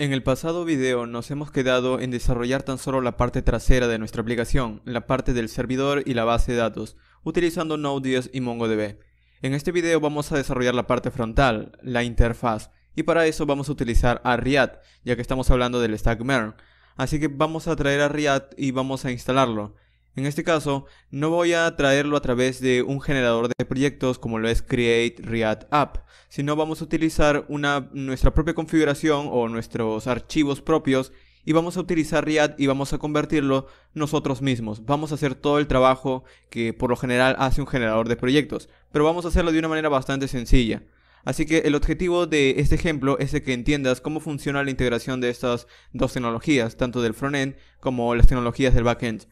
En el pasado video nos hemos quedado en desarrollar tan solo la parte trasera de nuestra aplicación, la parte del servidor y la base de datos, utilizando Node.js y MongoDB. En este video vamos a desarrollar la parte frontal, la interfaz, y para eso vamos a utilizar a React, ya que estamos hablando del stack Así que vamos a traer a React y vamos a instalarlo. En este caso, no voy a traerlo a través de un generador de proyectos como lo es Create React App, sino vamos a utilizar nuestra propia configuración o nuestros archivos propios y vamos a utilizar React y vamos a convertirlo nosotros mismos. Vamos a hacer todo el trabajo que por lo general hace un generador de proyectos, pero vamos a hacerlo de una manera bastante sencilla. Así que el objetivo de este ejemplo es que entiendas cómo funciona la integración de estas dos tecnologías, tanto del frontend como las tecnologías del backend.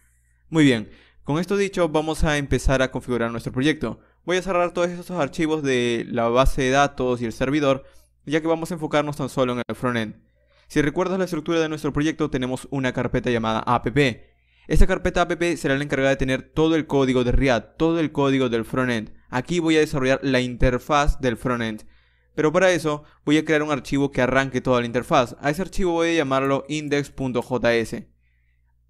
Muy bien, con esto dicho vamos a empezar a configurar nuestro proyecto. Voy a cerrar todos estos archivos de la base de datos y el servidor, ya que vamos a enfocarnos tan solo en el frontend. Si recuerdas la estructura de nuestro proyecto, tenemos una carpeta llamada app. Esta carpeta app será la encargada de tener todo el código de React, todo el código del frontend. Aquí voy a desarrollar la interfaz del frontend. Pero para eso voy a crear un archivo que arranque toda la interfaz. A ese archivo voy a llamarlo index.js.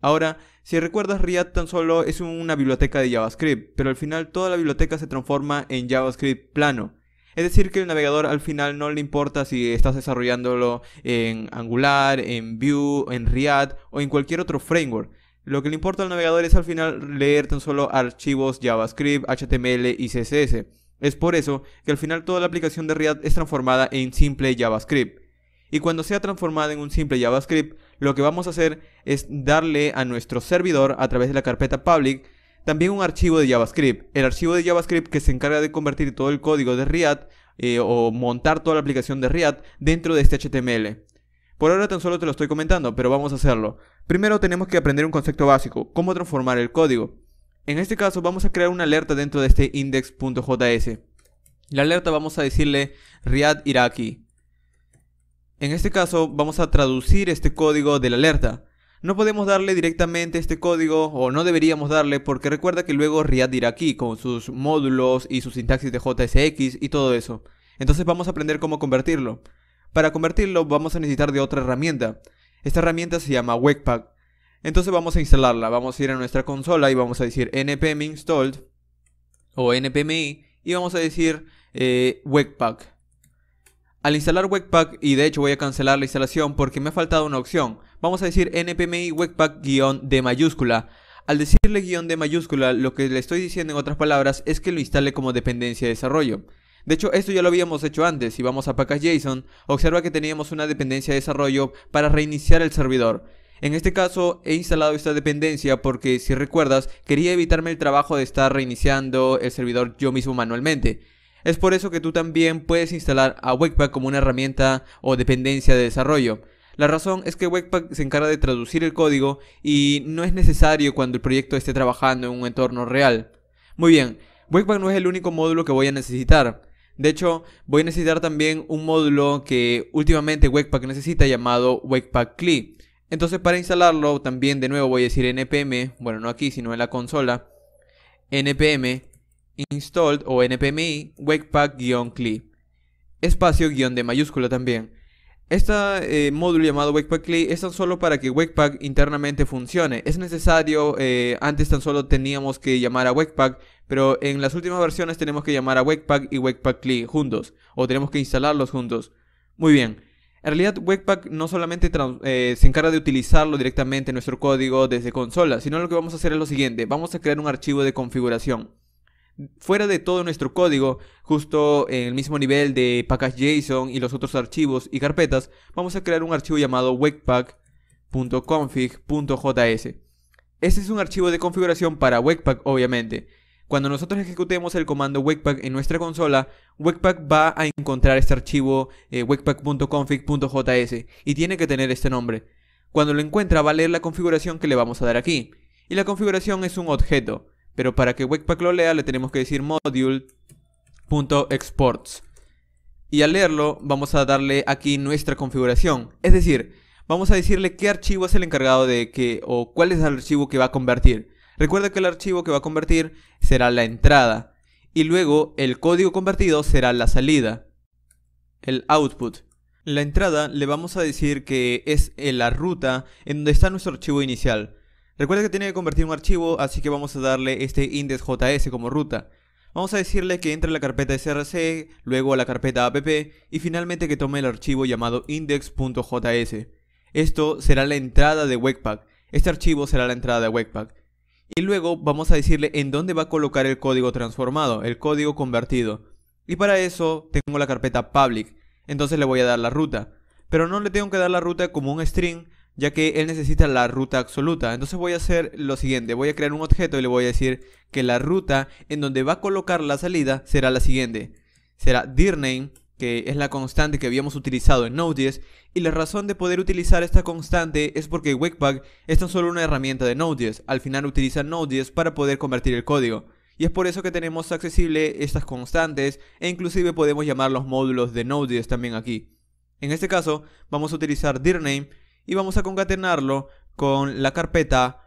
Ahora, si recuerdas, React tan solo es una biblioteca de JavaScript, pero al final toda la biblioteca se transforma en JavaScript plano. Es decir, que el navegador al final no le importa si estás desarrollándolo en Angular, en Vue, en React o en cualquier otro framework. Lo que le importa al navegador es al final leer tan solo archivos JavaScript, HTML y CSS. Es por eso que al final toda la aplicación de React es transformada en simple JavaScript. Y cuando sea transformada en un simple JavaScript, lo que vamos a hacer es darle a nuestro servidor a través de la carpeta public también un archivo de JavaScript. El archivo de JavaScript que se encarga de convertir todo el código de React eh, o montar toda la aplicación de React dentro de este HTML. Por ahora tan solo te lo estoy comentando, pero vamos a hacerlo. Primero tenemos que aprender un concepto básico, cómo transformar el código. En este caso vamos a crear una alerta dentro de este index.js. La alerta vamos a decirle React Iraqi. En este caso vamos a traducir este código de la alerta. No podemos darle directamente este código o no deberíamos darle porque recuerda que luego React irá aquí con sus módulos y su sintaxis de JSX y todo eso. Entonces vamos a aprender cómo convertirlo. Para convertirlo vamos a necesitar de otra herramienta. Esta herramienta se llama Webpack. Entonces vamos a instalarla, vamos a ir a nuestra consola y vamos a decir npm installed o npmi y vamos a decir eh, Webpack. Al instalar Webpack, y de hecho voy a cancelar la instalación porque me ha faltado una opción, vamos a decir npmi webpack de mayúscula. Al decirle guión de mayúscula, lo que le estoy diciendo en otras palabras es que lo instale como dependencia de desarrollo. De hecho, esto ya lo habíamos hecho antes. Si vamos a package.json, observa que teníamos una dependencia de desarrollo para reiniciar el servidor. En este caso he instalado esta dependencia porque si recuerdas quería evitarme el trabajo de estar reiniciando el servidor yo mismo manualmente. Es por eso que tú también puedes instalar a Webpack como una herramienta o dependencia de desarrollo. La razón es que Webpack se encarga de traducir el código y no es necesario cuando el proyecto esté trabajando en un entorno real. Muy bien, Webpack no es el único módulo que voy a necesitar. De hecho, voy a necesitar también un módulo que últimamente Webpack necesita llamado Webpack CLI. Entonces para instalarlo también de nuevo voy a decir npm, bueno no aquí sino en la consola, npm installed o npmi webpack-cli. Espacio-de mayúscula también. Este módulo llamado Webpack Cli es tan solo para que Webpack internamente funcione. Es necesario, eh, antes tan solo teníamos que llamar a Webpack, pero en las últimas versiones tenemos que llamar a Webpack y Webpack Cli juntos, o tenemos que instalarlos juntos. Muy bien. En realidad, Webpack no solamente eh, se encarga de utilizarlo directamente en nuestro código desde consola, sino lo que vamos a hacer es lo siguiente, vamos a crear un archivo de configuración fuera de todo nuestro código, justo en el mismo nivel de package.json y los otros archivos y carpetas, vamos a crear un archivo llamado webpack.config.js. Este es un archivo de configuración para Webpack, obviamente. Cuando nosotros ejecutemos el comando webpack en nuestra consola, webpack va a encontrar este archivo eh, webpack.config.js y tiene que tener este nombre. Cuando lo encuentra va a leer la configuración que le vamos a dar aquí. Y la configuración es un objeto. Pero para que Webpack lo lea le tenemos que decir module.exports. Y al leerlo vamos a darle aquí nuestra configuración. Es decir, vamos a decirle qué archivo es el encargado de que o cuál es el archivo que va a convertir. Recuerda que el archivo que va a convertir será la entrada y luego el código convertido será la salida, el output. La entrada le vamos a decir que es la ruta en donde está nuestro archivo inicial. Recuerda que tiene que convertir un archivo, así que vamos a darle este index.js como ruta. Vamos a decirle que entre a la carpeta src, luego a la carpeta app y finalmente que tome el archivo llamado index.js. Esto será la entrada de Webpack. Este archivo será la entrada de Webpack. Y luego vamos a decirle en dónde va a colocar el código transformado, el código convertido. Y para eso tengo la carpeta public, entonces le voy a dar la ruta. Pero no le tengo que dar la ruta como un string, ya que él necesita la ruta absoluta. Entonces voy a hacer lo siguiente, voy a crear un objeto y le voy a decir que la ruta en donde va a colocar la salida será la siguiente. Será dirname, que es la constante que habíamos utilizado en Node.js, y la razón de poder utilizar esta constante es porque Webpack es tan solo una herramienta de Node.js, al final utiliza Node.js para poder convertir el código. Y es por eso que tenemos accesible estas constantes e inclusive podemos llamar los módulos de Node.js también aquí. En este caso, vamos a utilizar dirname y vamos a concatenarlo con la carpeta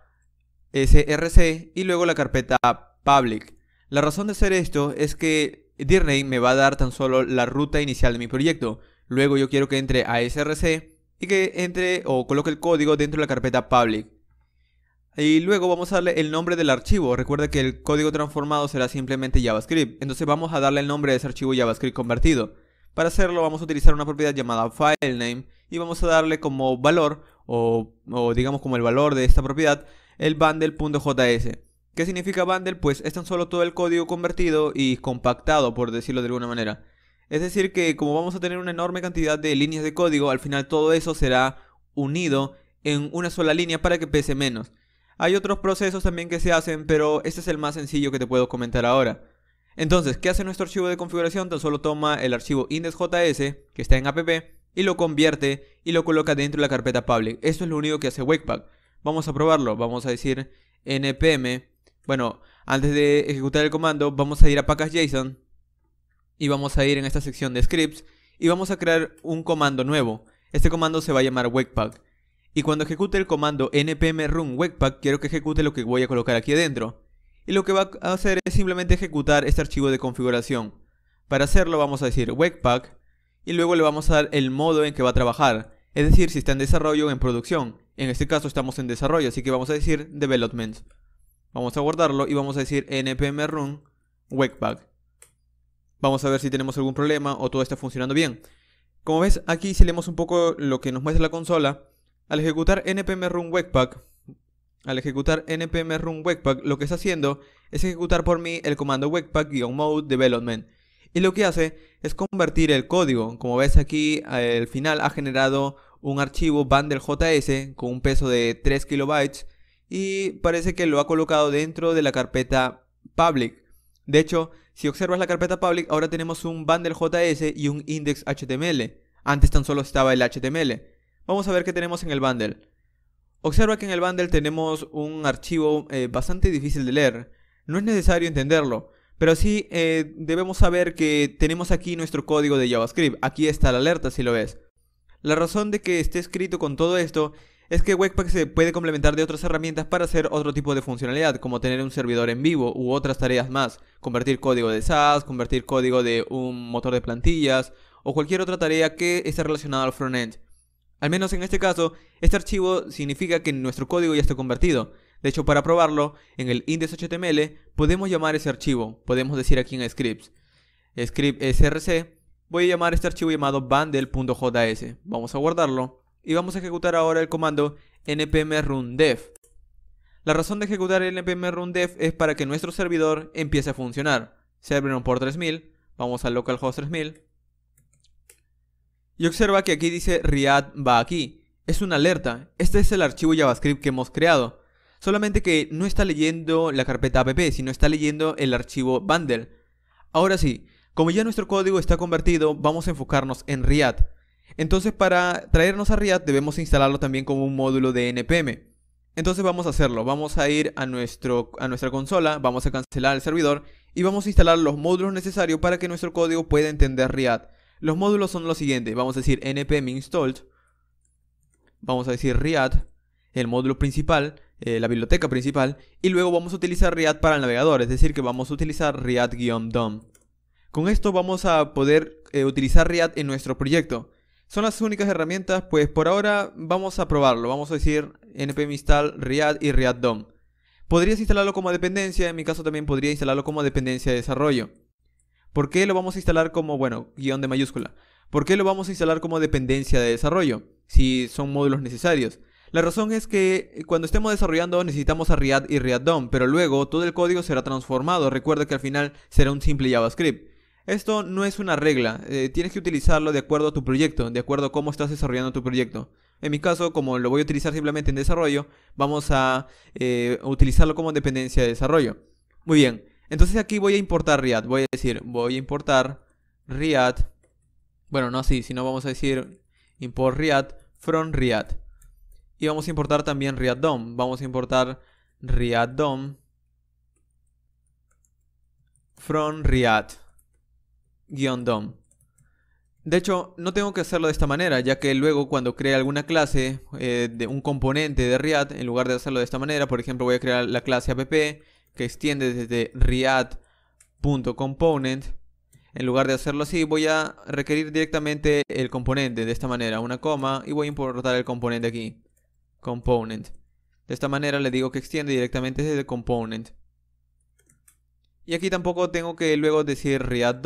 src y luego la carpeta public. La razón de hacer esto es que dirname me va a dar tan solo la ruta inicial de mi proyecto. Luego yo quiero que entre a src y que entre o coloque el código dentro de la carpeta public. Y luego vamos a darle el nombre del archivo. Recuerda que el código transformado será simplemente JavaScript. Entonces vamos a darle el nombre de ese archivo JavaScript convertido. Para hacerlo vamos a utilizar una propiedad llamada FileName y vamos a darle como valor o, digamos como el valor de esta propiedad el bundle.js. ¿Qué significa bundle? Pues es tan solo todo el código convertido y compactado por decirlo de alguna manera. Es decir que como vamos a tener una enorme cantidad de líneas de código, al final todo eso será unido en una sola línea para que pese menos. Hay otros procesos también que se hacen, pero este es el más sencillo que te puedo comentar ahora. Entonces, ¿qué hace nuestro archivo de configuración? Tan solo toma el archivo index.js que está en app y lo convierte y lo coloca dentro de la carpeta public. Esto es lo único que hace webpack. Vamos a probarlo. Vamos a decir npm. Bueno, antes de ejecutar el comando, vamos a ir a package.json y vamos a ir en esta sección de scripts y vamos a crear un comando nuevo. Este comando se va a llamar webpack Y cuando ejecute el comando npm run webpack quiero que ejecute lo que voy a colocar aquí adentro y lo que va a hacer es simplemente ejecutar este archivo de configuración. Para hacerlo vamos a decir Webpack y luego le vamos a dar el modo en que va a trabajar, es decir, si está en desarrollo o en producción. En este caso estamos en desarrollo, así que vamos a decir Development. Vamos a guardarlo y vamos a decir npm run Webpack. Vamos a ver si tenemos algún problema o todo está funcionando bien. Como ves, aquí si leemos un poco lo que nos muestra la consola, al ejecutar npm run Webpack al ejecutar npm run webpack, lo que está haciendo es ejecutar por mí el comando webpack-mode development. Y lo que hace es convertir el código. Como ves aquí, al final ha generado un archivo bundle.js con un peso de 3 kilobytes y parece que lo ha colocado dentro de la carpeta public. De hecho, si observas la carpeta public, ahora tenemos un bundle.js y un index.html. Antes tan solo estaba el HTML. Vamos a ver qué tenemos en el bundle. Observa que en el bundle tenemos un archivo eh, bastante difícil de leer. No es necesario entenderlo, pero sí eh, debemos saber que tenemos aquí nuestro código de JavaScript. Aquí está la alerta si lo ves. La razón de que esté escrito con todo esto es que Webpack se puede complementar de otras herramientas para hacer otro tipo de funcionalidad, como tener un servidor en vivo u otras tareas más, convertir código de SAS, convertir código de un motor de plantillas o cualquier otra tarea que esté relacionada al frontend. Al menos en este caso, este archivo significa que nuestro código ya está convertido. De hecho, para probarlo, en el index.html podemos llamar ese archivo. Podemos decir aquí en scripts, script src, voy a llamar este archivo llamado bundle.js. Vamos a guardarlo y vamos a ejecutar ahora el comando npm run dev. La razón de ejecutar el npm run dev es para que nuestro servidor empiece a funcionar. Server on por 3000, vamos al localhost 3000, y observa que aquí dice Riad va aquí. Es una alerta. Este es el archivo JavaScript que hemos creado. Solamente que no está leyendo la carpeta app, sino está leyendo el archivo bundle. Ahora sí, como ya nuestro código está convertido, vamos a enfocarnos en Riad. Entonces para traernos a Riad debemos instalarlo también como un módulo de npm. Entonces vamos a hacerlo, vamos a ir a, nuestro, a nuestra consola, vamos a cancelar el servidor y vamos a instalar los módulos necesarios para que nuestro código pueda entender riad los módulos son los siguientes. Vamos a decir npm installed. Vamos a decir React, el módulo principal, eh, la biblioteca principal. Y luego vamos a utilizar React para el navegador. Es decir, que vamos a utilizar React-DOM. Con esto vamos a poder eh, utilizar React en nuestro proyecto. Son las únicas herramientas, pues por ahora vamos a probarlo. Vamos a decir npm install React y React DOM. Podrías instalarlo como dependencia, en mi caso también podría instalarlo como dependencia de desarrollo. ¿Por qué lo vamos a instalar como, bueno, guión de mayúscula? ¿Por qué lo vamos a instalar como dependencia de desarrollo? Si son módulos necesarios. La razón es que eh, cuando estemos desarrollando necesitamos a React y React DOM, pero luego todo el código será transformado. Recuerda que al final será un simple JavaScript. Esto no es una regla, eh, tienes que utilizarlo de acuerdo a tu proyecto, de acuerdo a cómo estás desarrollando tu proyecto. En mi caso, como lo voy a utilizar simplemente en desarrollo, vamos a eh, utilizarlo como dependencia de desarrollo. Muy bien, entonces aquí voy a importar riad. Voy a decir, voy a importar riad. Bueno, no así, sino vamos a decir import React from riad. Y vamos a importar también riad DOM. Vamos a importar riad DOM from riad. DOM. De hecho, no tengo que hacerlo de esta manera, ya que luego cuando cree alguna clase eh, de un componente de riad, en lugar de hacerlo de esta manera, por ejemplo, voy a crear la clase app que extiende desde react.component. En lugar de hacerlo así, voy a requerir directamente el componente de esta manera, una coma, y voy a importar el componente aquí, component. De esta manera le digo que extiende directamente desde component. Y aquí tampoco tengo que luego decir react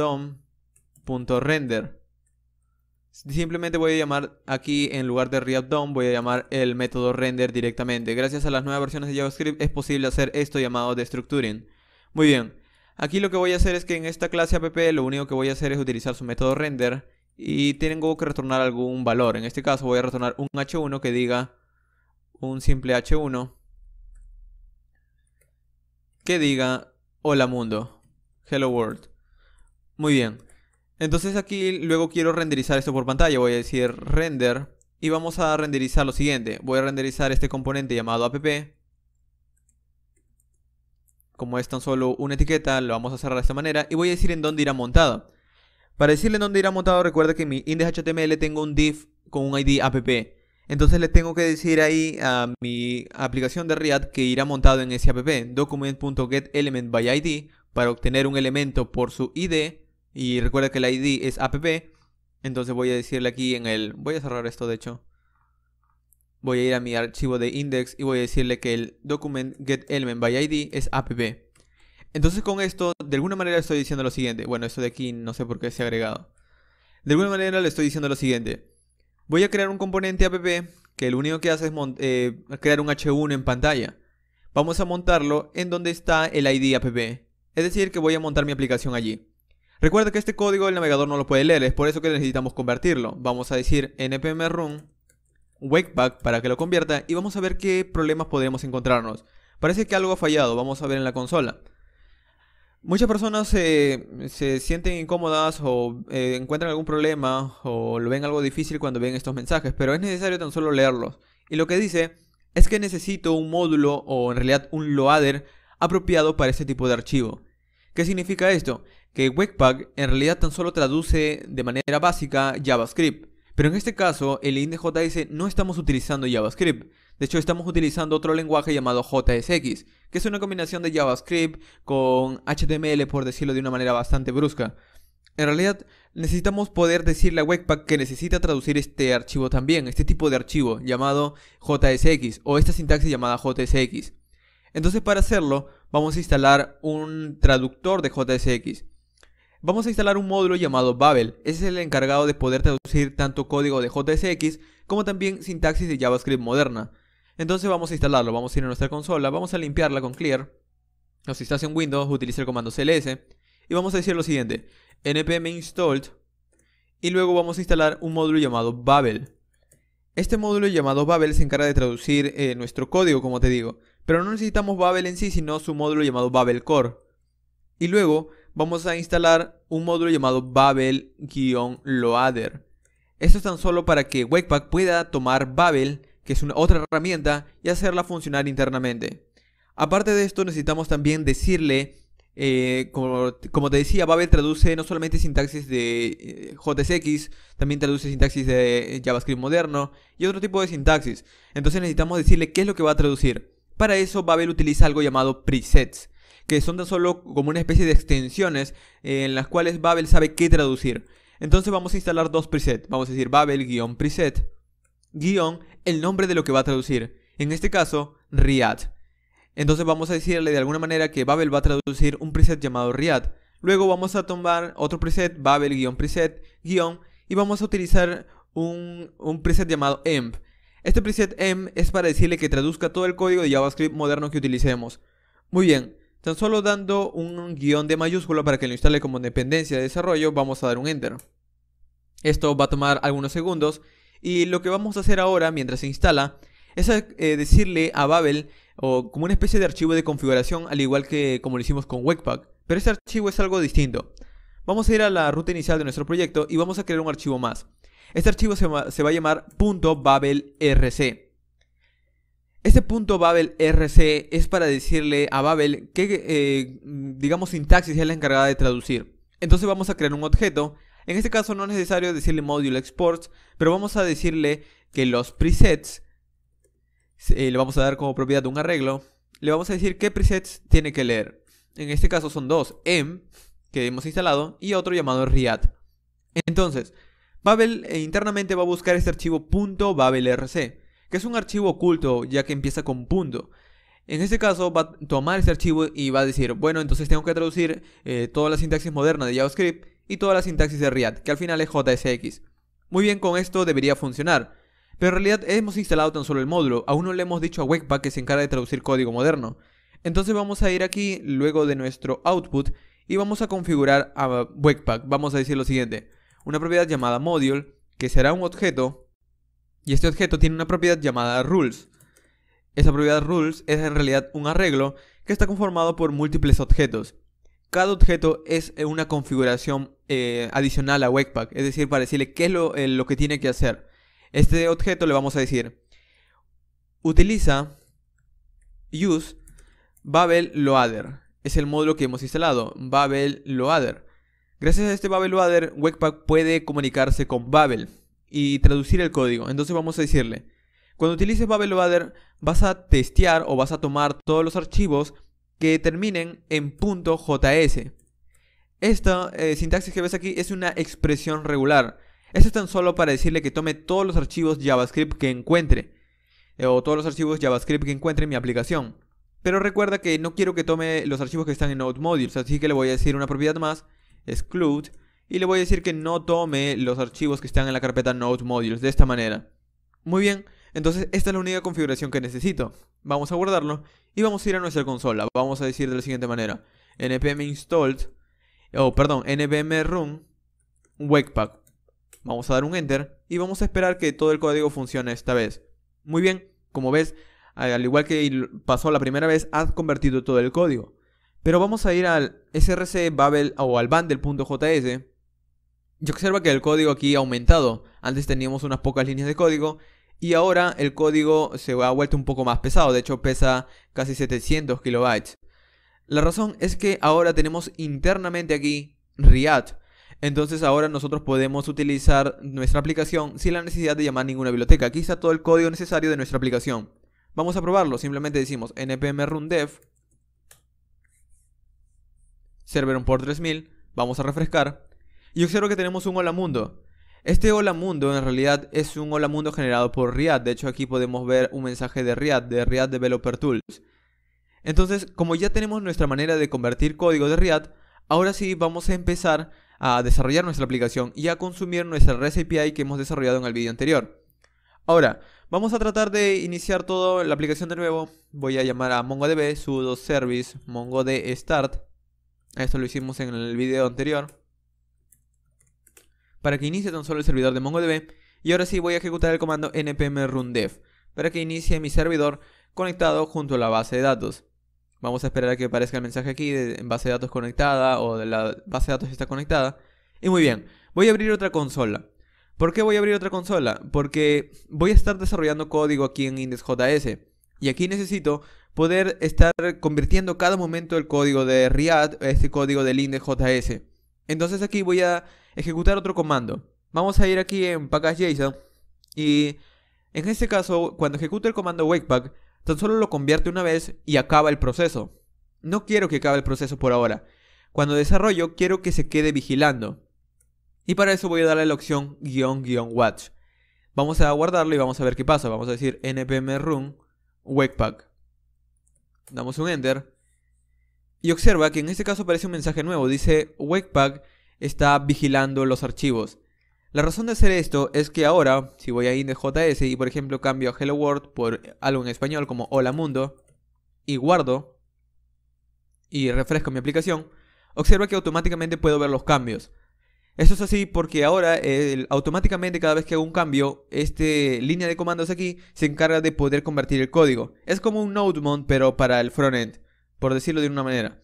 Simplemente voy a llamar aquí en lugar de ReactDOM, voy a llamar el método render directamente. Gracias a las nuevas versiones de JavaScript es posible hacer esto llamado destructuring. Muy bien, aquí lo que voy a hacer es que en esta clase app lo único que voy a hacer es utilizar su método render y tengo que retornar algún valor. En este caso voy a retornar un h1 que diga un simple h1 que diga hola mundo, hello world. Muy bien. Entonces aquí luego quiero renderizar esto por pantalla. Voy a decir render y vamos a renderizar lo siguiente. Voy a renderizar este componente llamado app. Como es tan solo una etiqueta, lo vamos a cerrar de esta manera y voy a decir en dónde irá montado. Para decirle en dónde irá montado, recuerda que en mi index.html tengo un div con un id app. Entonces le tengo que decir ahí a mi aplicación de React que irá montado en ese app, document.getElementById, para obtener un elemento por su id y recuerda que el ID es app. Entonces voy a decirle aquí en el... Voy a cerrar esto de hecho. Voy a ir a mi archivo de index y voy a decirle que el document get element by ID es app. Entonces con esto, de alguna manera estoy diciendo lo siguiente. Bueno, esto de aquí no sé por qué se ha agregado. De alguna manera le estoy diciendo lo siguiente. Voy a crear un componente app que lo único que hace es eh, crear un H1 en pantalla. Vamos a montarlo en donde está el ID app. Es decir, que voy a montar mi aplicación allí. Recuerda que este código el navegador no lo puede leer, es por eso que necesitamos convertirlo. Vamos a decir npm run wakeback para que lo convierta y vamos a ver qué problemas podemos encontrarnos. Parece que algo ha fallado, vamos a ver en la consola. Muchas personas se sienten incómodas o eh, encuentran algún problema o lo ven algo difícil cuando ven estos mensajes, pero es necesario tan solo leerlos. Y lo que dice es que necesito un módulo o en realidad un loader apropiado para este tipo de archivo. ¿Qué significa esto? que Webpack en realidad tan solo traduce de manera básica JavaScript. Pero en este caso, el JS no estamos utilizando JavaScript. De hecho, estamos utilizando otro lenguaje llamado JSX, que es una combinación de JavaScript con HTML, por decirlo de una manera bastante brusca. En realidad, necesitamos poder decirle a Webpack que necesita traducir este archivo también, este tipo de archivo llamado JSX o esta sintaxis llamada JSX. Entonces, para hacerlo, vamos a instalar un traductor de JSX. Vamos a instalar un módulo llamado Babel, es el encargado de poder traducir tanto código de JSX como también sintaxis de JavaScript moderna. Entonces vamos a instalarlo, vamos a ir a nuestra consola, vamos a limpiarla con clear, Si estás en Windows, utiliza el comando cls y vamos a decir lo siguiente, npm installed y luego vamos a instalar un módulo llamado Babel. Este módulo llamado Babel se encarga de traducir eh, nuestro código, como te digo, pero no necesitamos Babel en sí, sino su módulo llamado Babel Core. Y luego vamos a instalar un módulo llamado Babel-Loader. Esto es tan solo para que Webpack pueda tomar Babel, que es una otra herramienta, y hacerla funcionar internamente. Aparte de esto, necesitamos también decirle, eh, como, te decía, Babel traduce no solamente sintaxis de eh, JSX, también traduce sintaxis de eh, JavaScript moderno y otro tipo de sintaxis. Entonces necesitamos decirle qué es lo que va a traducir. Para eso Babel utiliza algo llamado presets que son tan solo como una especie de extensiones eh, en las cuales Babel sabe qué traducir. Entonces vamos a instalar dos presets. Vamos a decir Babel-preset, guión, el nombre de lo que va a traducir. En este caso, Riad. Entonces vamos a decirle de alguna manera que Babel va a traducir un preset llamado Riad. Luego vamos a tomar otro preset, Babel-preset, guión, y vamos a utilizar un, un preset llamado emp. Este preset emp es para decirle que traduzca todo el código de JavaScript moderno que utilicemos. Muy bien, Tan solo dando un guión de mayúscula para que lo instale como dependencia de desarrollo, vamos a dar un Enter. Esto va a tomar algunos segundos y lo que vamos a hacer ahora mientras se instala es eh, decirle a Babel o como una especie de archivo de configuración al igual que como lo hicimos con Webpack. Pero este archivo es algo distinto. Vamos a ir a la ruta inicial de nuestro proyecto y vamos a crear un archivo más. Este archivo se va, se va a llamar .babelrc. Este punto es para decirle a Babel que, eh, digamos, sintaxis es la encargada de traducir. Entonces vamos a crear un objeto. En este caso no es necesario decirle module exports, pero vamos a decirle que los presets eh, le vamos a dar como propiedad de un arreglo. Le vamos a decir qué presets tiene que leer. En este caso son dos, m que hemos instalado, y otro llamado riad. Entonces, Babel eh, internamente va a buscar este archivo .babelrc que es un archivo oculto ya que empieza con punto. En este caso va a tomar ese archivo y va a decir, bueno, entonces tengo que traducir eh, toda la sintaxis moderna de JavaScript y toda la sintaxis de React, que al final es JSX. Muy bien, con esto debería funcionar. Pero en realidad hemos instalado tan solo el módulo, aún no le hemos dicho a Webpack que se encarga de traducir código moderno. Entonces vamos a ir aquí, luego de nuestro output, y vamos a configurar a Webpack. Vamos a decir lo siguiente, una propiedad llamada module, que será un objeto y este objeto tiene una propiedad llamada rules. Esa propiedad rules es en realidad un arreglo que está conformado por múltiples objetos. Cada objeto es eh, una configuración eh, adicional a Webpack, es decir, para decirle qué es lo, eh, lo que tiene que hacer. Este objeto le vamos a decir, utiliza use Babel Loader. Es el módulo que hemos instalado, Babel Loader. Gracias a este Babel Loader, Webpack puede comunicarse con Babel y traducir el código. Entonces vamos a decirle, cuando utilices Babel Loader vas a testear o vas a tomar todos los archivos que terminen en .js. Esta eh, sintaxis que ves aquí es una expresión regular. Esto es tan solo para decirle que tome todos los archivos JavaScript que encuentre. Eh, o todos los archivos JavaScript que encuentre en mi aplicación. Pero recuerda que no quiero que tome los archivos que están en outmodules así que le voy a decir una propiedad más, exclude, y le voy a decir que no tome los archivos que están en la carpeta Node Modules de esta manera. Muy bien, entonces esta es la única configuración que necesito. Vamos a guardarlo y vamos a ir a nuestra consola. Vamos a decir de la siguiente manera. npm installed, o perdón, npm run wakepack. Vamos a dar un enter y vamos a esperar que todo el código funcione esta vez. Muy bien, como ves, al igual que pasó la primera vez, has convertido todo el código. Pero vamos a ir al src babel o al bundle.js y observa que el código aquí ha aumentado. Antes teníamos unas pocas líneas de código y ahora el código se ha vuelto un poco más pesado. De hecho pesa casi 700 kilobytes. La razón es que ahora tenemos internamente aquí React. Entonces ahora nosotros podemos utilizar nuestra aplicación sin la necesidad de llamar ninguna biblioteca. Aquí está todo el código necesario de nuestra aplicación. Vamos a probarlo. Simplemente decimos npm run dev server por 3000. Vamos a refrescar. Y observo que tenemos un hola mundo. Este hola mundo en realidad es un hola mundo generado por riad De hecho aquí podemos ver un mensaje de riad de React Developer Tools. Entonces, como ya tenemos nuestra manera de convertir código de riad ahora sí vamos a empezar a desarrollar nuestra aplicación y a consumir nuestra REST API que hemos desarrollado en el vídeo anterior. Ahora, vamos a tratar de iniciar toda la aplicación de nuevo. Voy a llamar a MongoDB, sudo service mongod start. Esto lo hicimos en el video anterior para que inicie tan solo el servidor de MongoDB y ahora sí voy a ejecutar el comando npm run dev para que inicie mi servidor conectado junto a la base de datos. Vamos a esperar a que aparezca el mensaje aquí de base de datos conectada o de la base de datos está conectada. Y muy bien, voy a abrir otra consola. ¿Por qué voy a abrir otra consola? Porque voy a estar desarrollando código aquí en IndexJS. Y aquí necesito poder estar convirtiendo cada momento el código de React a este código del IndexJS. Entonces aquí voy a ejecutar otro comando. Vamos a ir aquí en package.json y en este caso, cuando ejecuto el comando wakepack, tan solo lo convierte una vez y acaba el proceso. No quiero que acabe el proceso por ahora. Cuando desarrollo, quiero que se quede vigilando. Y para eso voy a darle la opción guión guión watch. Vamos a guardarlo y vamos a ver qué pasa. Vamos a decir npm run wakepack. Damos un enter. Y observa que en este caso aparece un mensaje nuevo. Dice wakepack está vigilando los archivos. La razón de hacer esto es que ahora, si voy a IndexJS y por ejemplo cambio a Hello World por algo en español como Hola Mundo, y guardo y refresco mi aplicación, observa que automáticamente puedo ver los cambios. Esto es así porque ahora automáticamente cada vez que hago un cambio, esta línea de comandos aquí se encarga de poder convertir el código. Es como un node pero para el frontend, por decirlo de una manera.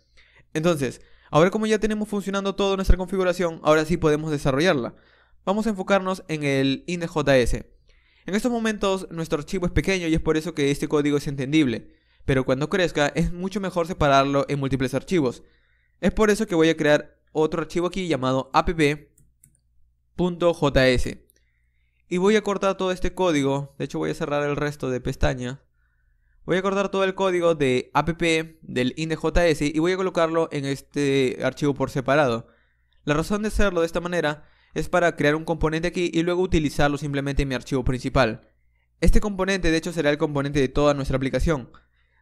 Entonces, Ahora como ya tenemos funcionando toda nuestra configuración, ahora sí podemos desarrollarla. Vamos a enfocarnos en el index.js. En estos momentos nuestro archivo es pequeño y es por eso que este código es entendible, pero cuando crezca es mucho mejor separarlo en múltiples archivos. Es por eso que voy a crear otro archivo aquí llamado app.js. Y voy a cortar todo este código, de hecho voy a cerrar el resto de pestaña Voy a cortar todo el código de app del index.js y voy a colocarlo en este archivo por separado. La razón de hacerlo de esta manera es para crear un componente aquí y luego utilizarlo simplemente en mi archivo principal. Este componente de hecho será el componente de toda nuestra aplicación.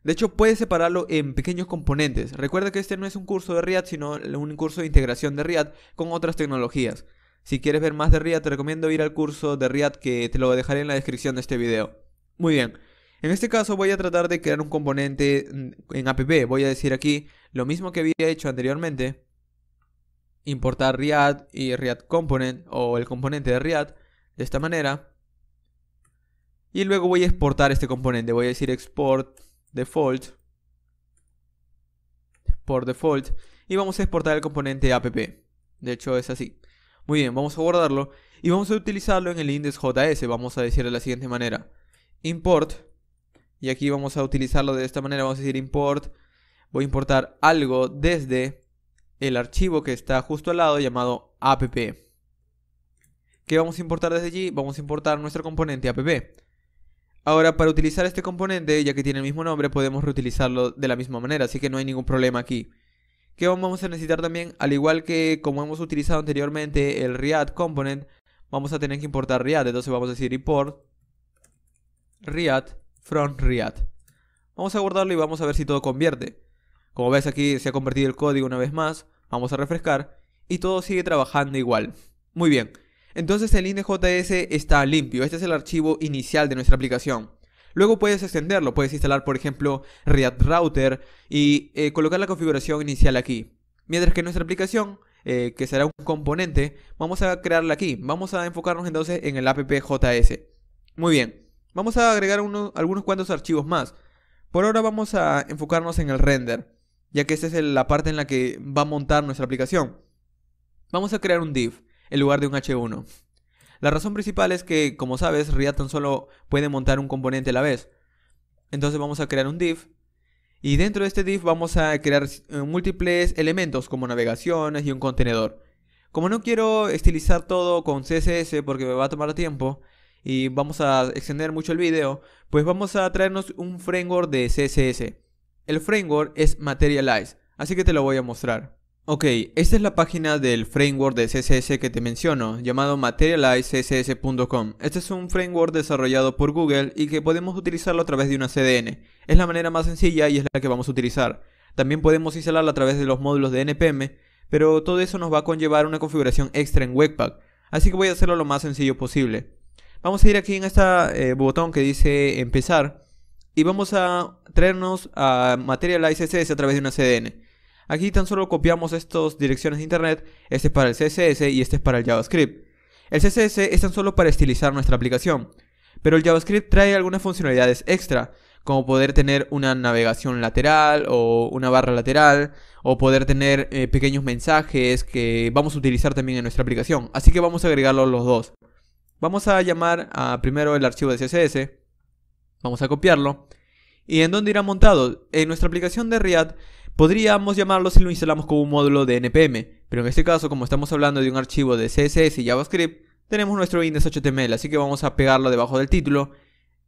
De hecho puedes separarlo en pequeños componentes. Recuerda que este no es un curso de React sino un curso de integración de React con otras tecnologías. Si quieres ver más de React te recomiendo ir al curso de React que te lo dejaré en la descripción de este video. Muy bien, en este caso voy a tratar de crear un componente mm, en app. Voy a decir aquí lo mismo que había hecho anteriormente. Importar React y React Component o el componente de React de esta manera. Y luego voy a exportar este componente. Voy a decir export default. por default. Y vamos a exportar el componente app. De hecho es así. Muy bien, vamos a guardarlo. Y vamos a utilizarlo en el index.js. Vamos a decir de la siguiente manera. Import y aquí vamos a utilizarlo de esta manera. Vamos a decir import. Voy a importar algo desde el archivo que está justo al lado llamado app. ¿Qué vamos a importar desde allí? Vamos a importar nuestro componente app. Ahora, para utilizar este componente, ya que tiene el mismo nombre, podemos reutilizarlo de la misma manera, así que no hay ningún problema aquí. ¿Qué vamos a necesitar también? Al igual que como hemos utilizado anteriormente el React Component, vamos a tener que importar React, entonces vamos a decir import React from Vamos a guardarlo y vamos a ver si todo convierte. Como ves aquí se ha convertido el código una vez más, vamos a refrescar y todo sigue trabajando igual. Muy bien, entonces el .js está limpio, este es el archivo inicial de nuestra aplicación. Luego puedes extenderlo, puedes instalar por ejemplo React Router y eh, colocar la configuración inicial aquí. Mientras que nuestra aplicación, eh, que será un componente, vamos a crearla aquí. Vamos a enfocarnos entonces en el appjs. Muy bien, Vamos a agregar algunos cuantos archivos más. Por ahora vamos a enfocarnos en el render, ya que esta es la parte en la que va a montar nuestra aplicación. Vamos a crear un div en lugar de un h1. La razón principal es que, como sabes, React tan solo puede montar un componente a la vez. Entonces vamos a crear un div y dentro de este div vamos a crear eh, múltiples elementos como navegaciones y un contenedor. Como no quiero estilizar todo con CSS porque me va a tomar tiempo, y vamos a extender mucho el video, pues vamos a traernos un framework de CSS. El framework es Materialize, así que te lo voy a mostrar. Ok, esta es la página del framework de CSS que te menciono, llamado materializecss.com. Este es un framework desarrollado por Google y que podemos utilizarlo a través de una CDN. Es la manera más sencilla y es la que vamos a utilizar. También podemos instalarlo a través de los módulos de NPM, pero todo eso nos va a conllevar una configuración extra en Webpack, así que voy a hacerlo lo más sencillo posible. Vamos a ir aquí en este botón que dice empezar y vamos a traernos a material CSS a través de una CDN. Aquí tan solo copiamos estas direcciones de internet, este es para el CSS y este es para el JavaScript. El CSS es tan solo para estilizar nuestra aplicación, pero el JavaScript trae algunas funcionalidades extra, como poder tener una navegación lateral o una barra lateral, o poder tener eh, pequeños mensajes que vamos a utilizar también en nuestra aplicación, así que vamos a agregarlos los dos. Vamos a llamar a primero el archivo de CSS. Vamos a copiarlo. ¿Y en dónde irá montado? En nuestra aplicación de React podríamos llamarlo si lo instalamos como un módulo de NPM. Pero en este caso, como estamos hablando de un archivo de CSS y JavaScript, tenemos nuestro index.html. HTML. Así que vamos a pegarlo debajo del título,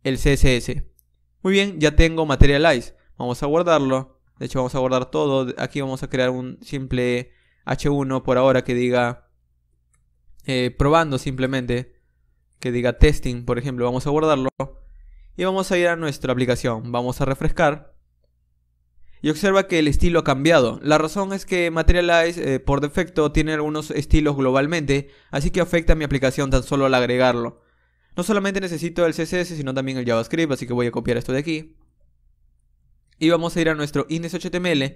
el CSS. Muy bien, ya tengo Materialize. Vamos a guardarlo. De hecho, vamos a guardar todo. Aquí vamos a crear un simple H1 por ahora que diga eh, probando simplemente que diga testing, por ejemplo, vamos a guardarlo y vamos a ir a nuestra aplicación, vamos a refrescar y observa que el estilo ha cambiado. La razón es que Materialize eh, por defecto tiene algunos estilos globalmente, así que afecta a mi aplicación tan solo al agregarlo. No solamente necesito el CSS, sino también el JavaScript, así que voy a copiar esto de aquí. Y vamos a ir a nuestro index.html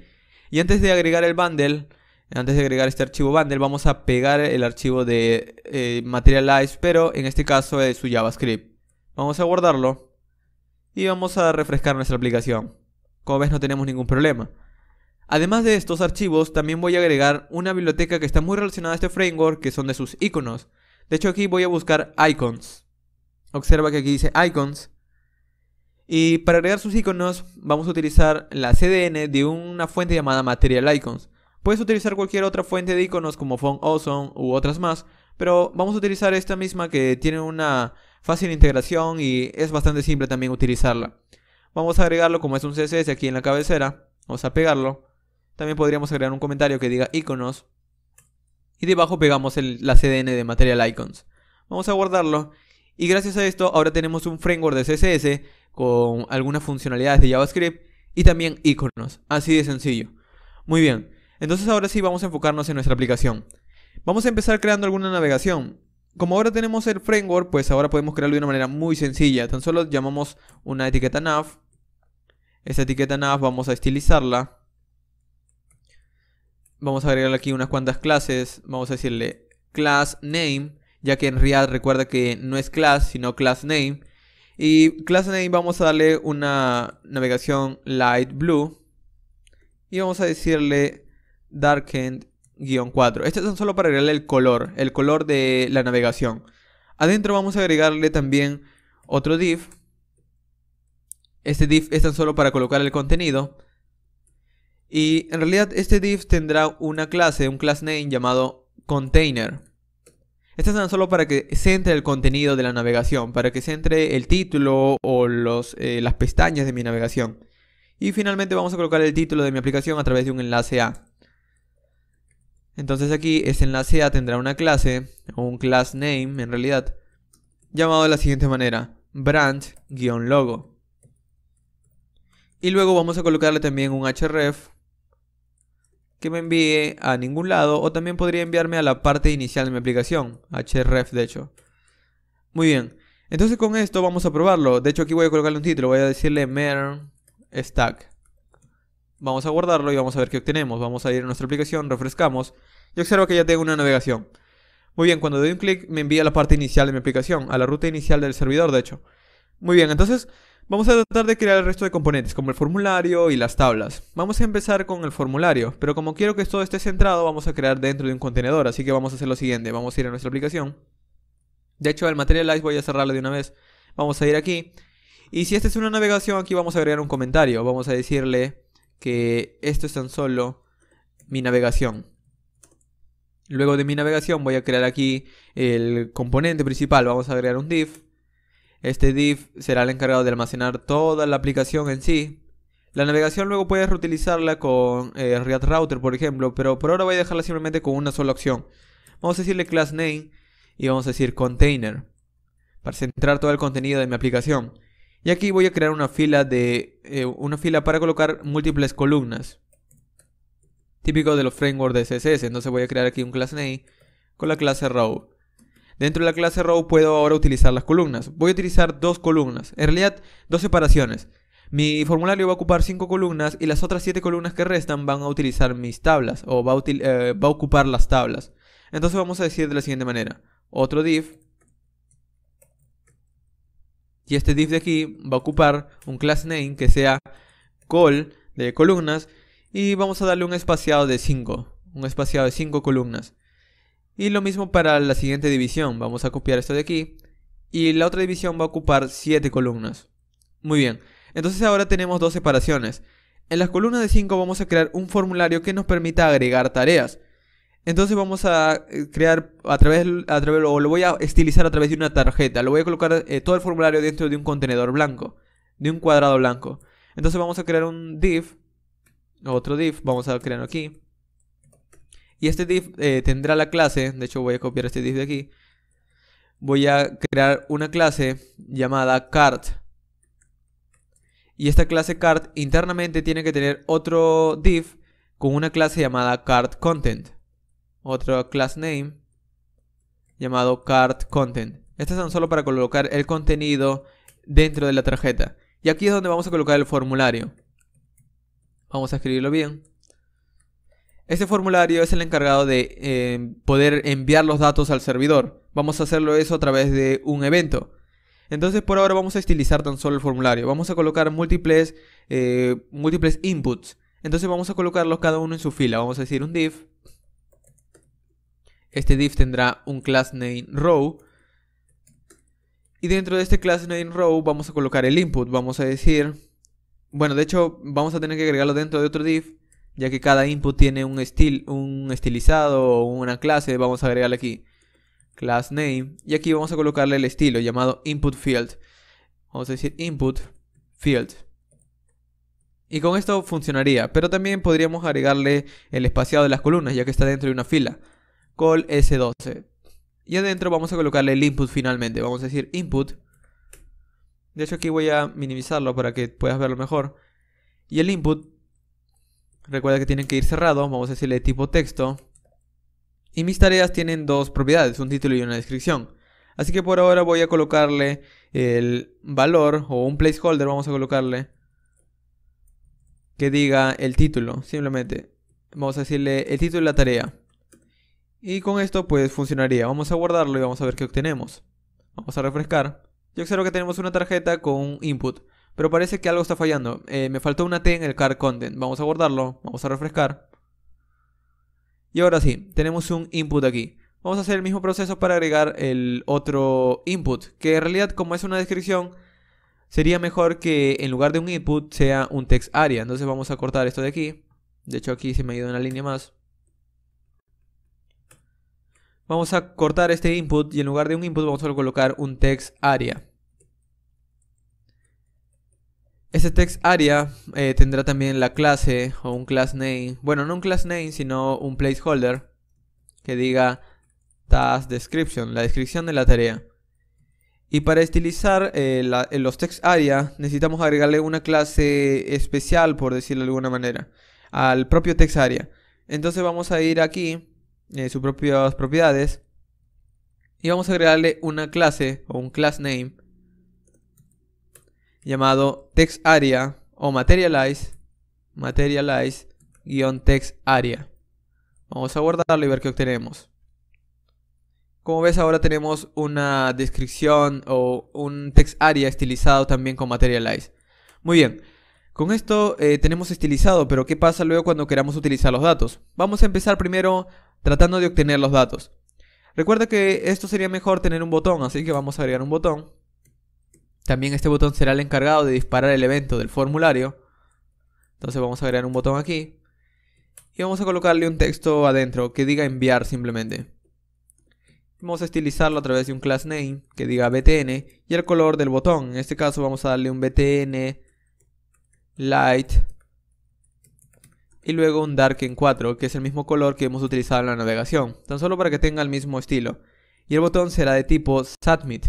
y antes de agregar el bundle antes de agregar este archivo bundle, vamos a pegar el archivo de eh, Material Materialize, pero en este caso es su JavaScript. Vamos a guardarlo y vamos a refrescar nuestra aplicación. Como ves no tenemos ningún problema. Además de estos archivos, también voy a agregar una biblioteca que está muy relacionada a este framework, que son de sus iconos. De hecho aquí voy a buscar icons. Observa que aquí dice icons. Y para agregar sus iconos, vamos a utilizar la CDN de una fuente llamada Material Icons. Puedes utilizar cualquier otra fuente de iconos como Font Awesome u otras más, pero vamos a utilizar esta misma que tiene una fácil integración y es bastante simple también utilizarla. Vamos a agregarlo como es un CSS aquí en la cabecera, vamos a pegarlo. También podríamos agregar un comentario que diga iconos y debajo pegamos la CDN de Material Icons. Vamos a guardarlo y gracias a esto ahora tenemos un framework de CSS con algunas funcionalidades de JavaScript y también iconos, así de sencillo. Muy bien. Entonces ahora sí vamos a enfocarnos en nuestra aplicación. Vamos a empezar creando alguna navegación. Como ahora tenemos el framework, pues ahora podemos crearlo de una manera muy sencilla. Tan solo llamamos una etiqueta nav. Esta etiqueta nav vamos a estilizarla. Vamos a agregarle aquí unas cuantas clases. Vamos a decirle class name, ya que en real recuerda que no es class, sino class name. Y class name vamos a darle una navegación light blue. Y vamos a decirle Darkend-4. Este es solo para agregarle el color, el color de la navegación. Adentro vamos a agregarle también otro div. Este div es tan solo para colocar el contenido. Y en realidad este div tendrá una clase, un class name llamado container. Este es tan solo para que centre el contenido de la navegación, para que se entre el título o los, eh, las pestañas de mi navegación. Y finalmente vamos a colocar el título de mi aplicación a través de un enlace A. Entonces aquí este enlace A tendrá una clase, o un class name en realidad, llamado de la siguiente manera, brand logo Y luego vamos a colocarle también un href que me envíe a ningún lado o también podría enviarme a la parte inicial de mi aplicación, href de hecho. Muy bien, entonces con esto vamos a probarlo. De hecho aquí voy a colocarle un título, voy a decirle mer stack. Vamos a guardarlo y vamos a ver qué obtenemos. Vamos a ir a nuestra aplicación, refrescamos y observo que ya tengo una navegación. Muy bien, cuando doy un clic me envía a la parte inicial de mi aplicación, a la ruta inicial del servidor de hecho. Muy bien, entonces vamos a tratar de crear el resto de componentes, como el formulario y las tablas. Vamos a empezar con el formulario, pero como quiero que todo esté centrado, vamos a crear dentro de un contenedor, así que vamos a hacer lo siguiente, vamos a ir a nuestra aplicación. De hecho, el Materialize voy a cerrarlo de una vez. Vamos a ir aquí. Y si esta es una navegación, aquí vamos a agregar un comentario. Vamos a decirle que esto es tan solo mi navegación. Luego de mi navegación voy a crear aquí el componente principal, vamos a crear un div. Este div será el encargado de almacenar toda la aplicación en sí. La navegación luego puedes reutilizarla con eh, React Router, por ejemplo, pero por ahora voy a dejarla simplemente con una sola opción. Vamos a decirle class name y vamos a decir container para centrar todo el contenido de mi aplicación. Y aquí voy a crear una fila de eh, una fila para colocar múltiples columnas. Típico de los frameworks de CSS. Entonces voy a crear aquí un class name con la clase row. Dentro de la clase row puedo ahora utilizar las columnas. Voy a utilizar dos columnas, en realidad dos separaciones. Mi formulario va a ocupar cinco columnas y las otras siete columnas que restan van a utilizar mis tablas o va a eh, ocupar las tablas. Entonces vamos a decir de la siguiente manera, otro div y este div de aquí va a ocupar un class name que sea col de columnas y vamos a darle un espaciado de 5, un espaciado de 5 columnas. Y lo mismo para la siguiente división, vamos a copiar esto de aquí y la otra división va a ocupar 7 columnas. Muy bien, entonces ahora tenemos dos separaciones. En las columnas de 5 vamos a crear un formulario que nos permita agregar tareas. Entonces vamos a eh, crear a través, a través, o lo voy a estilizar a través de una tarjeta. Lo voy a colocar eh, todo el formulario dentro de un contenedor blanco, de un cuadrado blanco. Entonces vamos a crear un div, otro div, vamos a crear aquí. Y este div eh, tendrá la clase, de hecho voy a copiar este div de aquí. Voy a crear una clase llamada cart. Y esta clase cart internamente tiene que tener otro div con una clase llamada cart content otro class name llamado card content. Este es tan solo para colocar el contenido dentro de la tarjeta. Y aquí es donde vamos a colocar el formulario. Vamos a escribirlo bien. Este formulario es el encargado de eh, poder enviar los datos al servidor. Vamos a hacerlo eso a través de un evento. Entonces por ahora vamos a estilizar tan solo el formulario. Vamos a colocar múltiples, eh, múltiples inputs. Entonces vamos a colocarlos cada uno en su fila. Vamos a decir un div este div tendrá un class name row. Y dentro de este class name row vamos a colocar el input. Vamos a decir... Bueno, de hecho vamos a tener que agregarlo dentro de otro div. Ya que cada input tiene un, un estilizado o una clase. Vamos a agregarle aquí class name. Y aquí vamos a colocarle el estilo llamado input field. Vamos a decir input field. Y con esto funcionaría, pero también podríamos agregarle el espaciado de las columnas, ya que está dentro de una fila col S12. Y adentro vamos a colocarle el input finalmente. Vamos a decir input. De hecho aquí voy a minimizarlo para que puedas verlo mejor. Y el input, recuerda que tienen que ir cerrado. Vamos a decirle tipo texto. Y mis tareas tienen dos propiedades, un título y una descripción. Así que por ahora voy a colocarle el valor o un placeholder, vamos a colocarle que diga el título, simplemente. Vamos a decirle el título de la tarea. Y con esto pues funcionaría. Vamos a guardarlo y vamos a ver qué obtenemos. Vamos a refrescar. Yo creo que tenemos una tarjeta con un input. Pero parece que algo está fallando. Eh, me faltó una T en el card content. Vamos a guardarlo. Vamos a refrescar. Y ahora sí, tenemos un input aquí. Vamos a hacer el mismo proceso para agregar el otro input. Que en realidad como es una descripción, sería mejor que en lugar de un input sea un text area. Entonces vamos a cortar esto de aquí. De hecho aquí se me ha ido una línea más. Vamos a cortar este input y en lugar de un input vamos a colocar un text area. Este text area eh, tendrá también la clase o un class name. Bueno, no un class name, sino un placeholder que diga task description, la descripción de la tarea. Y para estilizar eh, eh, los text area necesitamos agregarle una clase especial, por decirlo de alguna manera, al propio text area. Entonces vamos a ir aquí eh, sus propias propiedades. Y vamos a agregarle una clase o un class name llamado textArea o materialize materialize textArea. Vamos a guardarlo y ver qué obtenemos. Como ves ahora tenemos una descripción o un textArea estilizado también con materialize. Muy bien, con esto eh, tenemos estilizado, pero ¿qué pasa luego cuando queramos utilizar los datos? Vamos a empezar primero tratando de obtener los datos. Recuerda que esto sería mejor tener un botón, así que vamos a agregar un botón. También este botón será el encargado de disparar el evento del formulario. Entonces vamos a agregar un botón aquí. Y vamos a colocarle un texto adentro que diga enviar simplemente. Vamos a estilizarlo a través de un class name que diga btn y el color del botón. En este caso vamos a darle un btn light y luego un dark en 4, que es el mismo color que hemos utilizado en la navegación, tan solo para que tenga el mismo estilo. Y el botón será de tipo submit,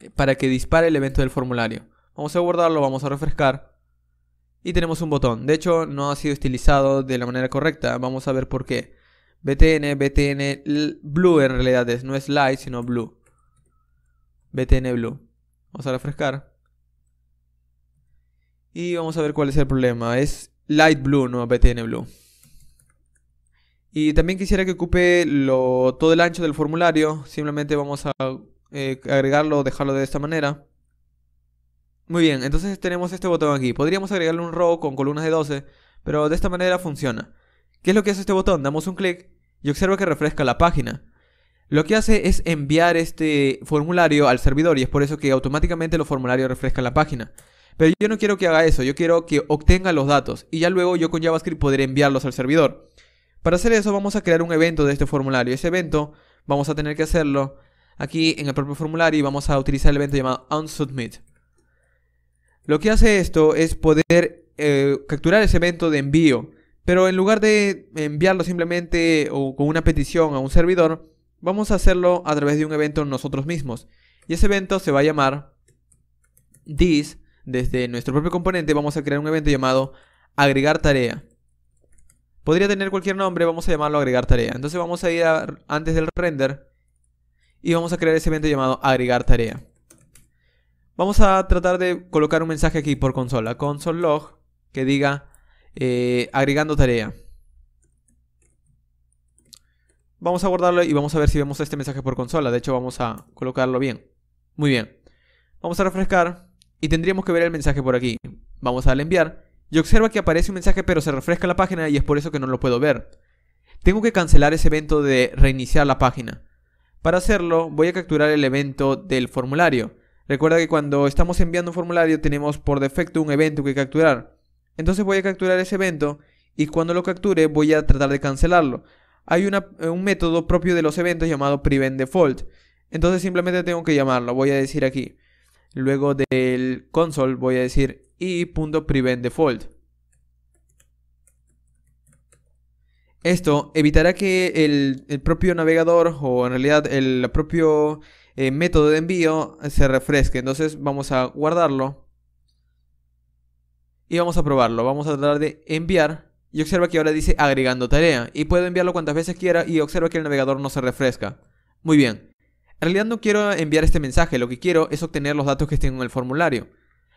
eh, para que dispare el evento del formulario. Vamos a guardarlo, vamos a refrescar. Y tenemos un botón. De hecho, no ha sido estilizado de la manera correcta. Vamos a ver por qué. BTN, BTN, blue en realidad es. No es light, sino blue. BTN blue. Vamos a refrescar. Y vamos a ver cuál es el problema. Es light blue, no btn blue. Y también quisiera que ocupe todo el ancho del formulario. Simplemente vamos a eh, agregarlo agregarlo, dejarlo de esta manera. Muy bien, entonces tenemos este botón aquí. Podríamos agregarle un row con columnas de 12, pero de esta manera funciona. ¿Qué es lo que hace este botón? Damos un clic y observa que refresca la página. Lo que hace es enviar este formulario al servidor y es por eso que automáticamente los formularios refrescan la página. Pero yo no quiero que haga eso, yo quiero que obtenga los datos y ya luego yo con JavaScript podré enviarlos al servidor. Para hacer eso vamos a crear un evento de este formulario. Ese evento vamos a tener que hacerlo aquí en el propio formulario y vamos a utilizar el evento llamado unsubmit. Lo que hace esto es poder eh, capturar ese evento de envío, pero en lugar de enviarlo simplemente o con una petición a un servidor, vamos a hacerlo a través de un evento nosotros mismos. Y ese evento se va a llamar this desde nuestro propio componente vamos a crear un evento llamado agregar tarea. Podría tener cualquier nombre, vamos a llamarlo agregar tarea. Entonces vamos a ir antes del render y vamos a crear ese evento llamado agregar tarea. Vamos a tratar de colocar un mensaje aquí por consola, Console.log que diga eh, agregando tarea. Vamos a guardarlo y vamos a ver si vemos este mensaje por consola. De hecho, vamos a colocarlo bien. Muy bien. Vamos a refrescar. Y tendríamos que ver el mensaje por aquí. Vamos a darle enviar. Y observa que aparece un mensaje pero se refresca la página y es por eso que no lo puedo ver. Tengo que cancelar ese evento de reiniciar la página. Para hacerlo voy a capturar el evento del formulario. Recuerda que cuando estamos enviando un formulario tenemos por defecto un evento que capturar. Entonces voy a capturar ese evento y cuando lo capture voy a tratar de cancelarlo. Hay eh, un método propio de los eventos llamado prevent default. Entonces simplemente tengo que llamarlo. Voy a decir aquí Luego del console voy a decir i.prevent default. Esto evitará que el, propio navegador o en realidad el propio eh, método de envío se refresque. Entonces vamos a guardarlo y vamos a probarlo. Vamos a tratar de enviar y observa que ahora dice agregando tarea y puedo enviarlo cuantas veces quiera y observa que el navegador no se refresca. Muy bien. En realidad no quiero enviar este mensaje, lo que quiero es obtener los datos que estén en el formulario.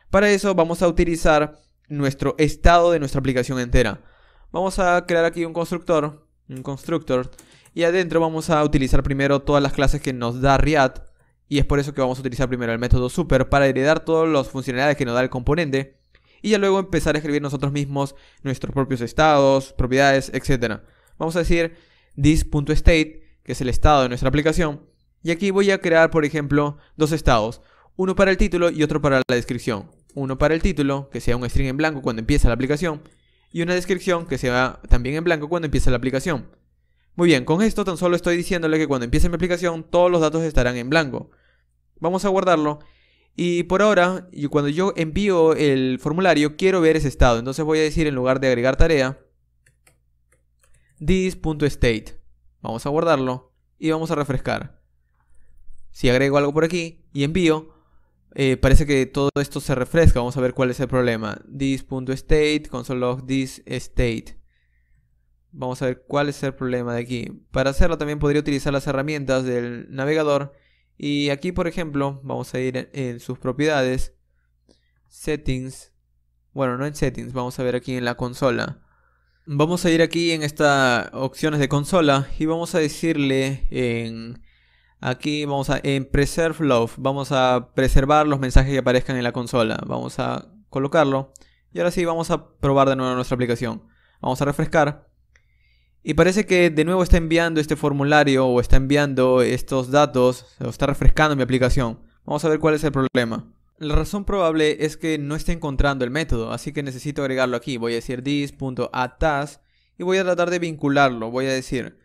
Para eso vamos a utilizar nuestro estado de nuestra aplicación entera. Vamos a crear aquí un constructor, un constructor, y adentro vamos a utilizar primero todas las clases que nos da React, y es por eso que vamos a utilizar primero el método super para heredar todas las funcionalidades que nos da el componente, y ya luego empezar a escribir nosotros mismos nuestros propios estados, propiedades, etc. Vamos a decir this.state, que es el estado de nuestra aplicación, y aquí voy a crear, por ejemplo, dos estados. Uno para el título y otro para la descripción. Uno para el título, que sea un string en blanco cuando empieza la aplicación. Y una descripción que sea también en blanco cuando empieza la aplicación. Muy bien, con esto tan solo estoy diciéndole que cuando empiece mi aplicación todos los datos estarán en blanco. Vamos a guardarlo. Y por ahora, cuando yo envío el formulario, quiero ver ese estado. Entonces voy a decir en lugar de agregar tarea, this.state. Vamos a guardarlo y vamos a refrescar. Si agrego algo por aquí y envío, eh, parece que todo esto se refresca. Vamos a ver cuál es el problema. This.state, console this state. Vamos a ver cuál es el problema de aquí. Para hacerlo también podría utilizar las herramientas del navegador. Y aquí, por ejemplo, vamos a ir en sus propiedades. Settings. Bueno, no en settings, vamos a ver aquí en la consola. Vamos a ir aquí en estas opciones de consola y vamos a decirle en Aquí vamos a, en Preserve Love, vamos a preservar los mensajes que aparezcan en la consola. Vamos a colocarlo. Y ahora sí, vamos a probar de nuevo nuestra aplicación. Vamos a refrescar. Y parece que de nuevo está enviando este formulario o está enviando estos datos o está refrescando mi aplicación. Vamos a ver cuál es el problema. La razón probable es que no está encontrando el método, así que necesito agregarlo aquí. Voy a decir this.attas y voy a tratar de vincularlo. Voy a decir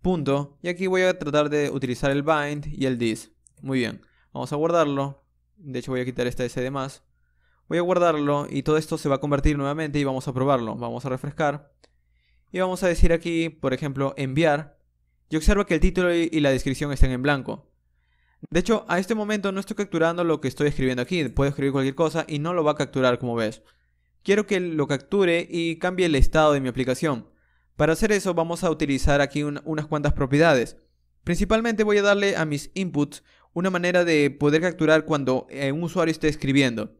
punto Y aquí voy a tratar de utilizar el bind y el this. Muy bien. Vamos a guardarlo. De hecho voy a quitar esta S de más. Voy a guardarlo y todo esto se va a convertir nuevamente y vamos a probarlo. Vamos a refrescar. Y vamos a decir aquí, por ejemplo, enviar. Y observa que el título y la descripción están en blanco. De hecho, a este momento no estoy capturando lo que estoy escribiendo aquí. Puedo escribir cualquier cosa y no lo va a capturar como ves. Quiero que lo capture y cambie el estado de mi aplicación. Para hacer eso vamos a utilizar aquí unas cuantas propiedades. Principalmente voy a darle a mis inputs una manera de poder capturar cuando eh, un usuario esté escribiendo.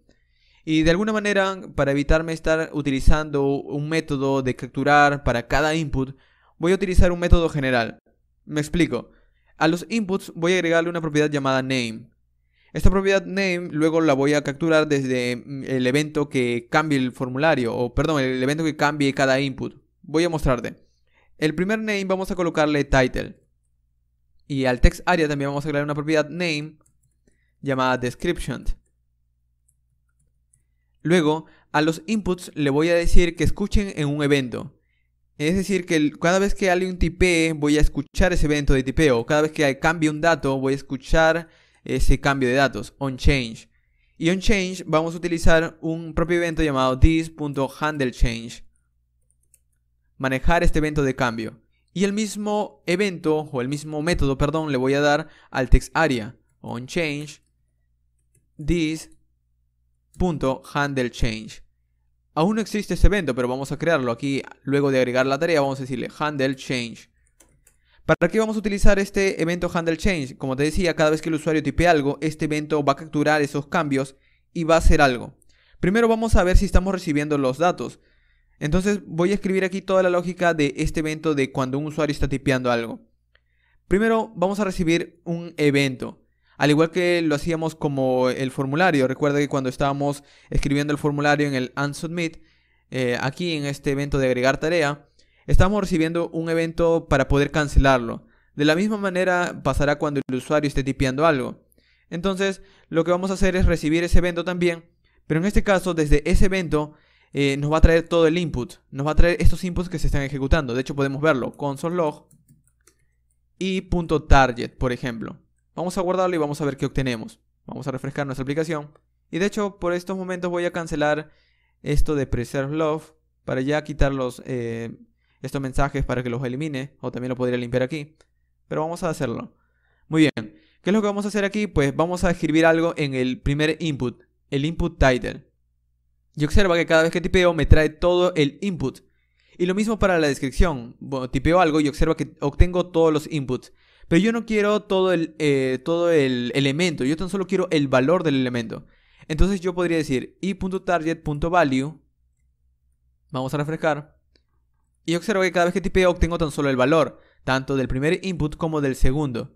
Y de alguna manera, para evitarme estar utilizando un método de capturar para cada input, voy a utilizar un método general. Me explico. A los inputs voy a agregarle una propiedad llamada name. Esta propiedad name luego la voy a capturar desde mm, el evento que cambie el formulario, o perdón, el evento que cambie cada input. Voy a mostrarte. El primer name vamos a colocarle title. Y al text area también vamos a crear una propiedad name llamada description. Luego, a los inputs le voy a decir que escuchen en un evento. Es decir, que cada vez que alguien tipee, voy a escuchar ese evento de tipeo. Cada vez que cambie un dato, voy a escuchar ese cambio de datos, on change. Y on change vamos a utilizar un propio evento llamado this.handleChange manejar este evento de cambio. Y el mismo evento, o el mismo método, perdón, le voy a dar al text area. On change, this, punto, change. Aún no existe ese evento, pero vamos a crearlo aquí. Luego de agregar la tarea, vamos a decirle handle change. ¿Para qué vamos a utilizar este evento handle change? Como te decía, cada vez que el usuario tipee algo, este evento va a capturar esos cambios y va a hacer algo. Primero vamos a ver si estamos recibiendo los datos. Entonces voy a escribir aquí toda la lógica de este evento de cuando un usuario está tipeando algo. Primero vamos a recibir un evento. Al igual que lo hacíamos como el formulario. Recuerda que cuando estábamos escribiendo el formulario en el unsubmit, eh, aquí en este evento de agregar tarea, estamos recibiendo un evento para poder cancelarlo. De la misma manera pasará cuando el usuario esté tipeando algo. Entonces, lo que vamos a hacer es recibir ese evento también, pero en este caso, desde ese evento eh, nos va a traer todo el input. Nos va a traer estos inputs que se están ejecutando. De hecho, podemos verlo. console.log log y punto .target, por ejemplo. Vamos a guardarlo y vamos a ver qué obtenemos. Vamos a refrescar nuestra aplicación. Y de hecho, por estos momentos voy a cancelar esto de preserve love para ya quitar eh, estos mensajes para que los elimine. O también lo podría limpiar aquí. Pero vamos a hacerlo. Muy bien. ¿Qué es lo que vamos a hacer aquí? Pues vamos a escribir algo en el primer input, el input title. Y observa que cada vez que tipeo me trae todo el input. Y lo mismo para la descripción. Bueno, tipeo algo y observa que obtengo todos los inputs. Pero yo no quiero todo el, eh, todo el elemento, yo tan solo quiero el valor del elemento. Entonces yo podría decir i.target.value. Vamos a refrescar. Y observa que cada vez que tipeo obtengo tan solo el valor, tanto del primer input como del segundo.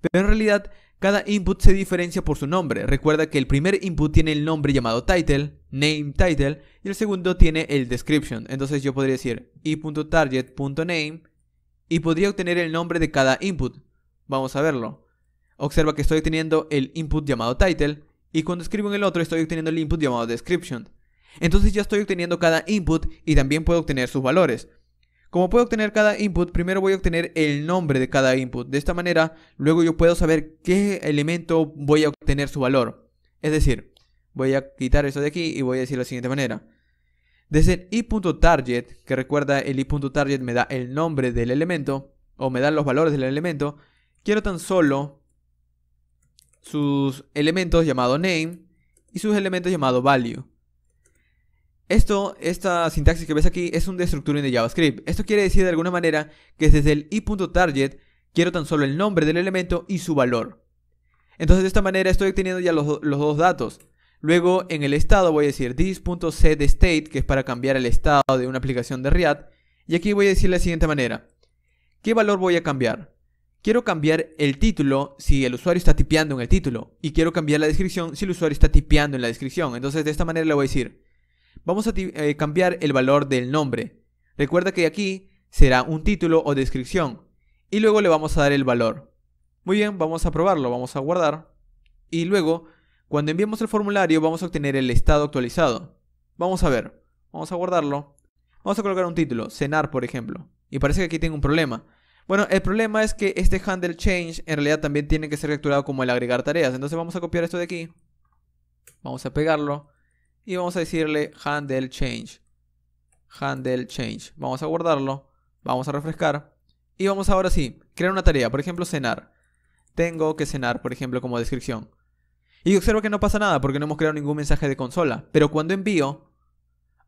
Pero en realidad cada input se diferencia por su nombre. Recuerda que el primer input tiene el nombre llamado title, name title, y el segundo tiene el description. Entonces yo podría decir i.target.name y podría obtener el nombre de cada input. Vamos a verlo. Observa que estoy obteniendo el input llamado title y cuando escribo en el otro estoy obteniendo el input llamado description. Entonces ya estoy obteniendo cada input y también puedo obtener sus valores. Como puedo obtener cada input, primero voy a obtener el nombre de cada input. De esta manera, luego yo puedo saber qué elemento voy a obtener su valor. Es decir, voy a quitar eso de aquí y voy a decir de la siguiente manera. Desde el i.target, que recuerda el i.target me da el nombre del elemento, o me dan los valores del elemento, quiero tan solo sus elementos llamado name y sus elementos llamado value. Esto, esta sintaxis que ves aquí es un destructuring de JavaScript. Esto quiere decir de alguna manera que desde el i.target quiero tan solo el nombre del elemento y su valor. Entonces de esta manera estoy obteniendo ya los, dos datos. Luego en el estado voy a decir this.setState, que es para cambiar el estado de una aplicación de React. Y aquí voy a decir de la siguiente manera. ¿Qué valor voy a cambiar? Quiero cambiar el título si el usuario está tipeando en el título. Y quiero cambiar la descripción si el usuario está tipeando en la descripción. Entonces de esta manera le voy a decir Vamos a eh, cambiar el valor del nombre. Recuerda que aquí será un título o descripción y luego le vamos a dar el valor. Muy bien, vamos a probarlo, vamos a guardar y luego cuando enviemos el formulario vamos a obtener el estado actualizado. Vamos a ver, vamos a guardarlo. Vamos a colocar un título, cenar por ejemplo. Y parece que aquí tengo un problema. Bueno, el problema es que este handle change en realidad también tiene que ser capturado como el agregar tareas. Entonces vamos a copiar esto de aquí. Vamos a pegarlo y vamos a decirle handle change. Handle change. Vamos a guardarlo, vamos a refrescar y vamos ahora sí, crear una tarea, por ejemplo, cenar. Tengo que cenar, por ejemplo, como descripción. Y observa que no pasa nada porque no hemos creado ningún mensaje de consola, pero cuando envío,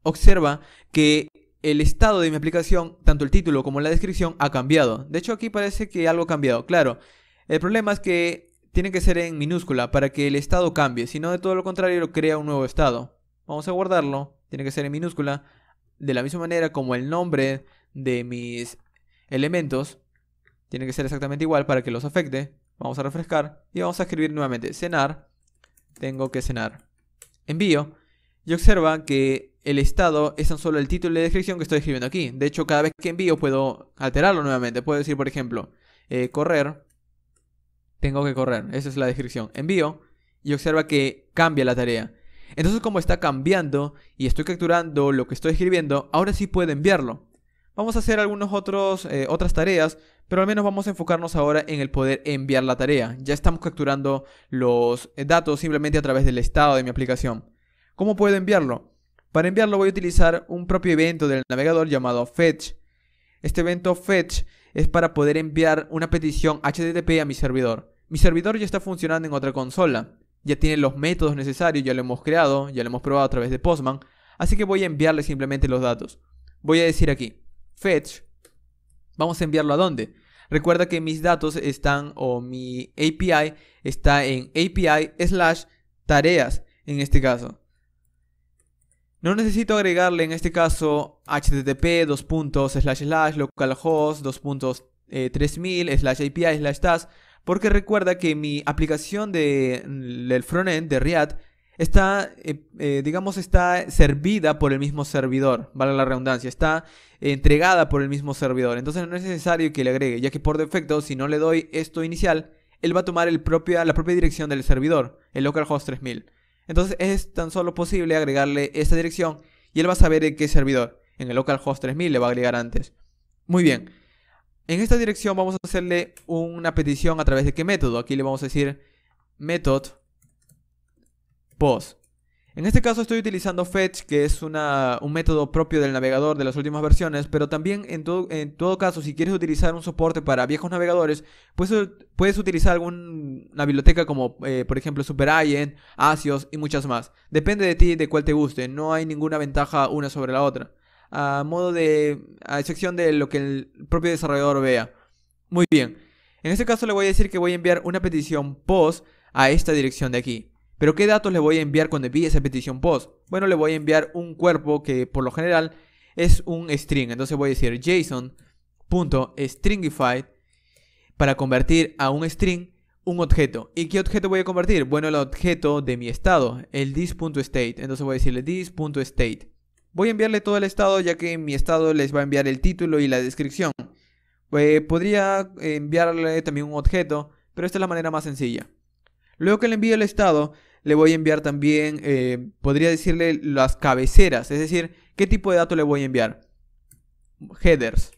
observa que el estado de mi aplicación, tanto el título como la descripción, ha cambiado. De hecho, aquí parece que algo ha cambiado. Claro, el problema es que tiene que ser en minúscula para que el estado cambie, si no de todo lo contrario crea un nuevo estado. Vamos a guardarlo. Tiene que ser en minúscula. De la misma manera como el nombre de mis elementos tiene que ser exactamente igual para que los afecte. Vamos a refrescar y vamos a escribir nuevamente cenar. Tengo que cenar. Envío. Y observa que el estado es tan solo el título de descripción que estoy escribiendo aquí. De hecho, cada vez que envío puedo alterarlo nuevamente. Puedo decir, por ejemplo, eh, correr. Tengo que correr. Esa es la descripción. Envío. Y observa que cambia la tarea. Entonces como está cambiando y estoy capturando lo que estoy escribiendo, ahora sí puedo enviarlo. Vamos a hacer algunas eh, otras tareas, pero al menos vamos a enfocarnos ahora en el poder enviar la tarea. Ya estamos capturando los eh, datos simplemente a través del estado de mi aplicación. ¿Cómo puedo enviarlo? Para enviarlo voy a utilizar un propio evento del navegador llamado fetch. Este evento fetch es para poder enviar una petición HTTP a mi servidor. Mi servidor ya está funcionando en otra consola ya tiene los métodos necesarios, ya lo hemos creado, ya lo hemos probado a través de Postman, así que voy a enviarle simplemente los datos. Voy a decir aquí, fetch, vamos a enviarlo a dónde. Recuerda que mis datos están, o mi API está en API slash tareas, en este caso. No necesito agregarle en este caso http dos puntos, slash, slash, localhost dos puntos, eh, slash api slash task porque recuerda que mi aplicación de, mm, del frontend de React está, eh, eh, digamos, está servida por el mismo servidor, vale la redundancia, está entregada por el mismo servidor. Entonces no es necesario que le agregue, ya que por defecto, si no le doy esto inicial, él va a tomar el la propia dirección del servidor, el localhost 3000. Entonces es tan solo posible agregarle esta dirección y él va a saber en qué servidor. En el localhost 3000 le va a agregar antes. Muy bien. En esta dirección vamos a hacerle una petición a través de qué método. Aquí le vamos a decir method post. En este caso estoy utilizando fetch, que es un método propio del navegador de las últimas versiones, pero también en todo, caso, si quieres utilizar un soporte para viejos navegadores, pues, eh, puedes utilizar una biblioteca como, eh, por ejemplo, SuperAgent, Asios y muchas más. Depende de ti, de cuál te guste, no hay ninguna ventaja una sobre la otra a modo de. a excepción de lo que el propio desarrollador vea. Muy bien. En este caso le voy a decir que voy a enviar una petición POST a esta dirección de aquí. Pero ¿qué datos le voy a enviar cuando envíe esa petición POST? Bueno, le voy a enviar un cuerpo que por lo general es un string. Entonces voy a decir json.stringify para convertir a un string un objeto. ¿Y qué objeto voy a convertir? Bueno, el objeto de mi estado, el this.state. Entonces voy a decirle this.state. Voy a enviarle todo el estado ya que mi estado les va a enviar el título y la descripción. Eh, podría eh, enviarle también un objeto, pero esta es la manera más sencilla. Luego que le envíe el estado, le voy a enviar también, eh, podría decirle las cabeceras, es decir, qué tipo de dato le voy a enviar. Headers.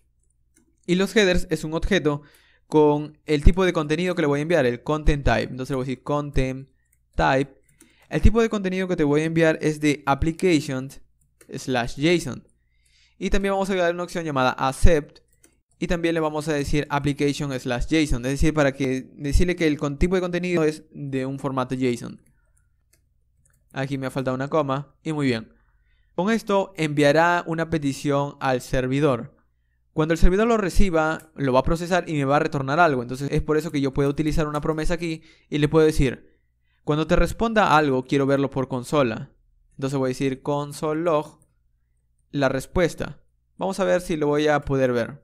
Y los headers es un objeto con el tipo de contenido que le voy a enviar, el content type. Entonces le voy a decir content type. El tipo de contenido que te voy a enviar es de applications slash JSON. Y también vamos a agregar una opción llamada accept. Y también le vamos a decir application slash JSON. Es decir, para que decirle que el tipo de contenido es de un formato JSON. Aquí me ha faltado una coma. Y muy bien. Con esto enviará una petición al servidor. Cuando el servidor lo reciba, lo va a procesar y me va a retornar algo. Entonces es por eso que yo puedo utilizar una promesa aquí y le puedo decir, cuando te responda algo, quiero verlo por consola. Entonces voy a decir console log la respuesta. Vamos a ver si lo voy a poder ver.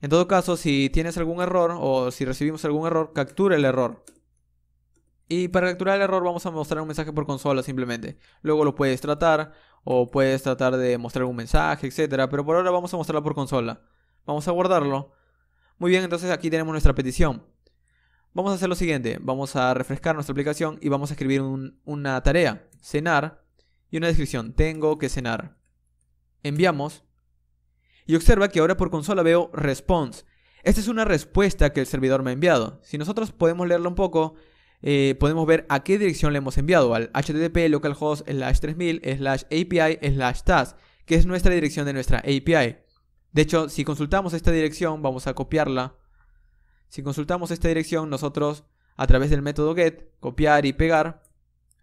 En todo caso, si tienes algún error o si recibimos algún error, captura el error. Y para capturar el error vamos a mostrar un mensaje por consola simplemente. Luego lo puedes tratar o puedes tratar de mostrar un mensaje, etcétera, pero por ahora vamos a mostrarlo por consola. Vamos a guardarlo. Muy bien, entonces aquí tenemos nuestra petición. Vamos a hacer lo siguiente, vamos a refrescar nuestra aplicación y vamos a escribir una tarea cenar y una descripción, tengo que cenar. Enviamos y observa que ahora por consola veo response. Esta es una respuesta que el servidor me ha enviado. Si nosotros podemos leerlo un poco, eh, podemos ver a qué dirección le hemos enviado, al http localhost slash 3000 slash api slash task, que es nuestra dirección de nuestra API. De hecho, si consultamos esta dirección, vamos a copiarla. Si consultamos esta dirección, nosotros a través del método get, copiar y pegar,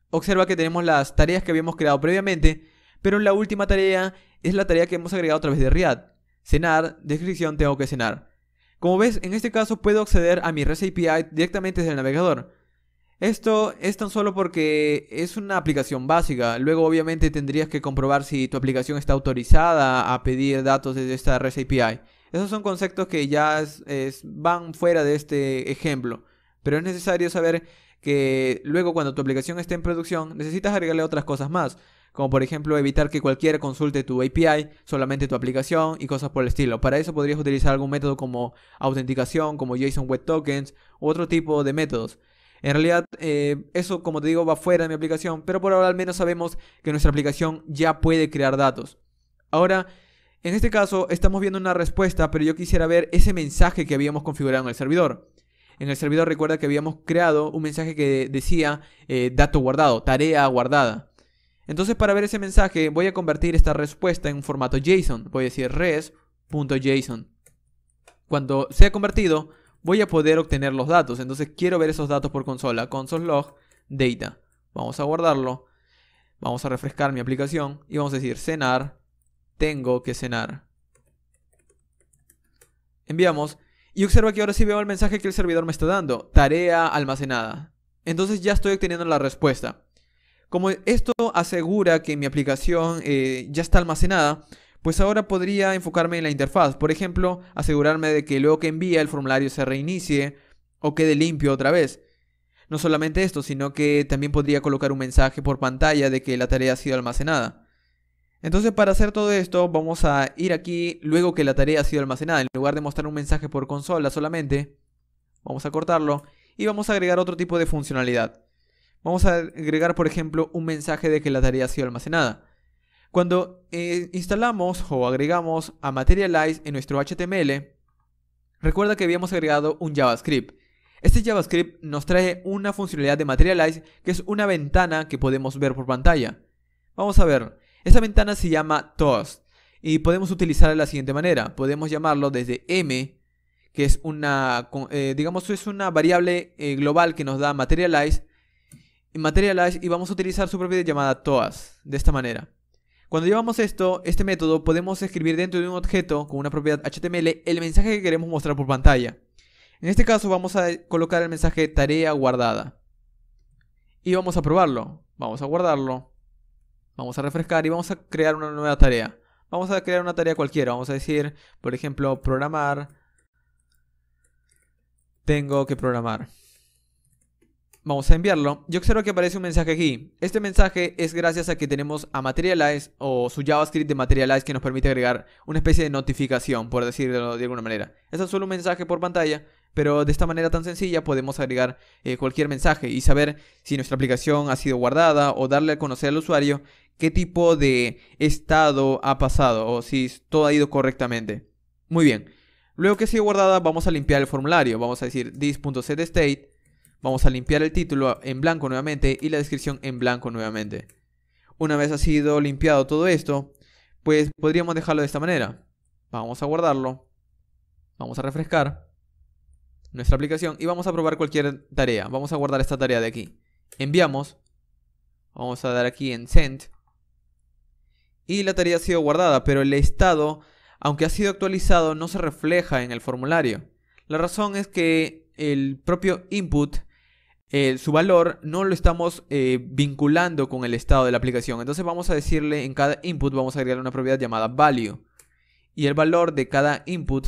Observa que tenemos las tareas que habíamos creado previamente, pero la última tarea es la tarea que hemos agregado a través de React. Cenar, descripción, tengo que cenar. Como ves, en este caso puedo acceder a mi REST API directamente desde el navegador. Esto es tan solo porque es una aplicación básica. Luego obviamente tendrías que comprobar si tu aplicación está autorizada a pedir datos desde esta REST API. Esos son conceptos que ya van fuera de este ejemplo. Pero es necesario saber que luego cuando tu aplicación esté en producción necesitas agregarle otras cosas más, como por ejemplo evitar que cualquiera consulte tu API, solamente tu aplicación y cosas por el estilo. Para eso podrías utilizar algún método como autenticación, como JSON Web Tokens u otro tipo de métodos. En realidad, eh, eso, como te digo, va fuera de mi aplicación, pero por ahora al menos sabemos que nuestra aplicación ya puede crear datos. Ahora, en este caso, estamos viendo una respuesta, pero yo quisiera ver ese mensaje que habíamos configurado en el servidor en el servidor recuerda que habíamos creado un mensaje que decía eh, dato guardado, tarea guardada. Entonces para ver ese mensaje voy a convertir esta respuesta en un formato JSON. Voy a decir res.json. Cuando sea convertido voy a poder obtener los datos. Entonces quiero ver esos datos por consola. console.log data. Vamos a guardarlo. Vamos a refrescar mi aplicación y vamos a decir cenar. Tengo que cenar. Enviamos y observa que ahora sí veo el mensaje que el servidor me está dando. Tarea almacenada. Entonces ya estoy obteniendo la respuesta. Como esto asegura que mi aplicación eh, ya está almacenada, pues ahora podría enfocarme en la interfaz. Por ejemplo, asegurarme de que luego que envía el formulario se reinicie o quede limpio otra vez. No solamente esto, sino que también podría colocar un mensaje por pantalla de que la tarea ha sido almacenada. Entonces para hacer todo esto vamos a ir aquí luego que la tarea ha sido almacenada. En lugar de mostrar un mensaje por consola solamente, vamos a cortarlo y vamos a agregar otro tipo de funcionalidad. Vamos a agregar por ejemplo un mensaje de que la tarea ha sido almacenada. Cuando eh, instalamos o agregamos a Materialize en nuestro HTML, recuerda que habíamos agregado un JavaScript. Este JavaScript nos trae una funcionalidad de Materialize que es una ventana que podemos ver por pantalla. Vamos a ver, esta ventana se llama Toast y podemos utilizarla de la siguiente manera. Podemos llamarlo desde M, que es una, eh, digamos, es una variable eh, global que nos da materialize, materialize y vamos a utilizar su propiedad llamada Toast, de esta manera. Cuando llevamos esto, este método, podemos escribir dentro de un objeto con una propiedad HTML el mensaje que queremos mostrar por pantalla. En este caso vamos a colocar el mensaje tarea guardada. Y vamos a probarlo. Vamos a guardarlo. Vamos a refrescar y vamos a crear una nueva tarea. Vamos a crear una tarea cualquiera. Vamos a decir, por ejemplo, programar. Tengo que programar. Vamos a enviarlo. Yo observo que aparece un mensaje aquí. Este mensaje es gracias a que tenemos a Materialize o su JavaScript de Materialize que nos permite agregar una especie de notificación, por decirlo de alguna manera. Es solo un mensaje por pantalla, pero de esta manera tan sencilla podemos agregar eh, cualquier mensaje y saber si nuestra aplicación ha sido guardada o darle a conocer al usuario qué tipo de estado ha pasado o si todo ha ido correctamente. Muy bien. Luego que ha sido guardada, vamos a limpiar el formulario. Vamos a decir this.setState. Vamos a limpiar el título en blanco nuevamente y la descripción en blanco nuevamente. Una vez ha sido limpiado todo esto, pues podríamos dejarlo de esta manera. Vamos a guardarlo. Vamos a refrescar nuestra aplicación y vamos a probar cualquier tarea. Vamos a guardar esta tarea de aquí. Enviamos. Vamos a dar aquí en send y la tarea ha sido guardada, pero el estado, aunque ha sido actualizado, no se refleja en el formulario. La razón es que el propio input, su valor, no lo estamos eh, vinculando con el estado de la aplicación. Entonces vamos a decirle en cada input, vamos a agregar una propiedad llamada value. Y el valor de cada input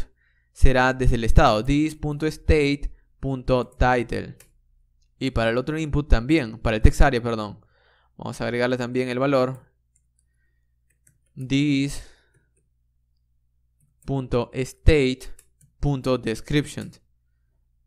será desde el estado, this.state.title. Y para el otro input también, para el textarea, perdón. Vamos a agregarle también el valor this.state.description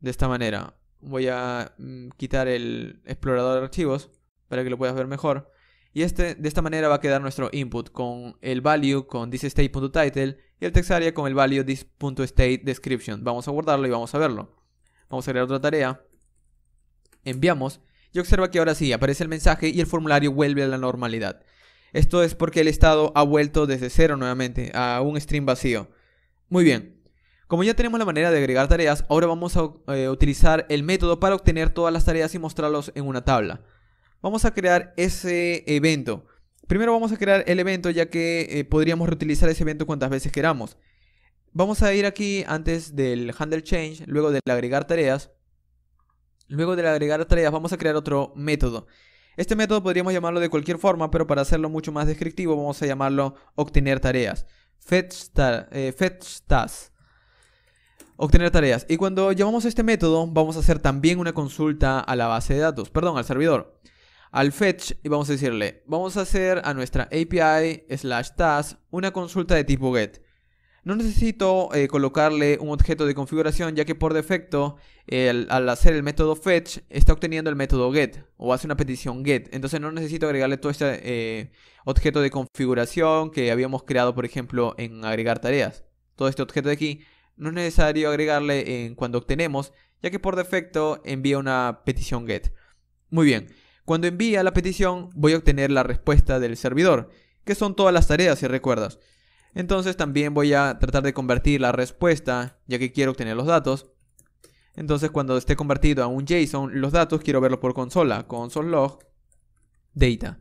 de esta manera voy a mm, quitar el explorador de archivos para que lo puedas ver mejor y este, de esta manera va a quedar nuestro input con el value con thisState.title y el textarea con el value this.stateDescription. Vamos a guardarlo y vamos a verlo. Vamos a crear otra tarea. Enviamos y observa que ahora sí aparece el mensaje y el formulario vuelve a la normalidad. Esto es porque el estado ha vuelto desde cero nuevamente a un stream vacío. Muy bien. Como ya tenemos la manera de agregar tareas, ahora vamos a eh, utilizar el método para obtener todas las tareas y mostrarlos en una tabla. Vamos a crear ese evento. Primero vamos a crear el evento ya que eh, podríamos reutilizar ese evento cuantas veces queramos. Vamos a ir aquí antes del handle change, luego del agregar tareas. Luego del agregar tareas vamos a crear otro método. Este método podríamos llamarlo de cualquier forma, pero para hacerlo mucho más descriptivo vamos a llamarlo obtener tareas. Fetch, eh, Obtener tareas. Y cuando llamamos a este método, vamos a hacer también una consulta a la base de datos, perdón, al servidor. Al fetch, y vamos a decirle, vamos a hacer a nuestra API slash task una consulta de tipo get. No necesito eh, colocarle un objeto de configuración ya que por defecto al, hacer el método fetch está obteniendo el método get o hace una petición get. Entonces no necesito agregarle todo este eh, objeto de configuración que habíamos creado por ejemplo en agregar tareas. Todo este objeto de aquí no es necesario agregarle en cuando obtenemos ya que por defecto envía una petición get. Muy bien, cuando envía la petición voy a obtener la respuesta del servidor que son todas las tareas si recuerdas. Entonces también voy a tratar de convertir la respuesta, ya que quiero obtener los datos. Entonces cuando esté convertido a un JSON, los datos quiero verlo por consola, console.log.data. data.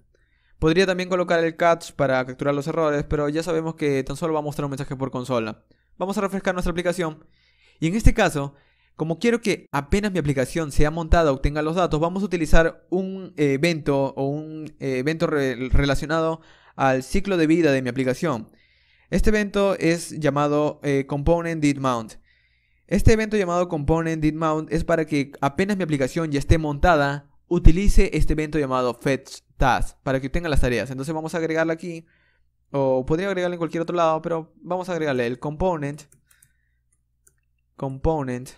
Podría también colocar el catch para capturar los errores, pero ya sabemos que tan solo va a mostrar un mensaje por consola. Vamos a refrescar nuestra aplicación. Y en este caso, como quiero que apenas mi aplicación sea montada obtenga los datos, vamos a utilizar un evento o un evento relacionado al ciclo de vida de mi aplicación. Este evento es llamado ComponentDidMount, eh, Component Mount. Este evento llamado Component Mount es para que apenas mi aplicación ya esté montada, utilice este evento llamado Fetch Task para que tenga las tareas. Entonces vamos a agregarla aquí, o podría agregarla en cualquier otro lado, pero vamos a agregarle el component, component,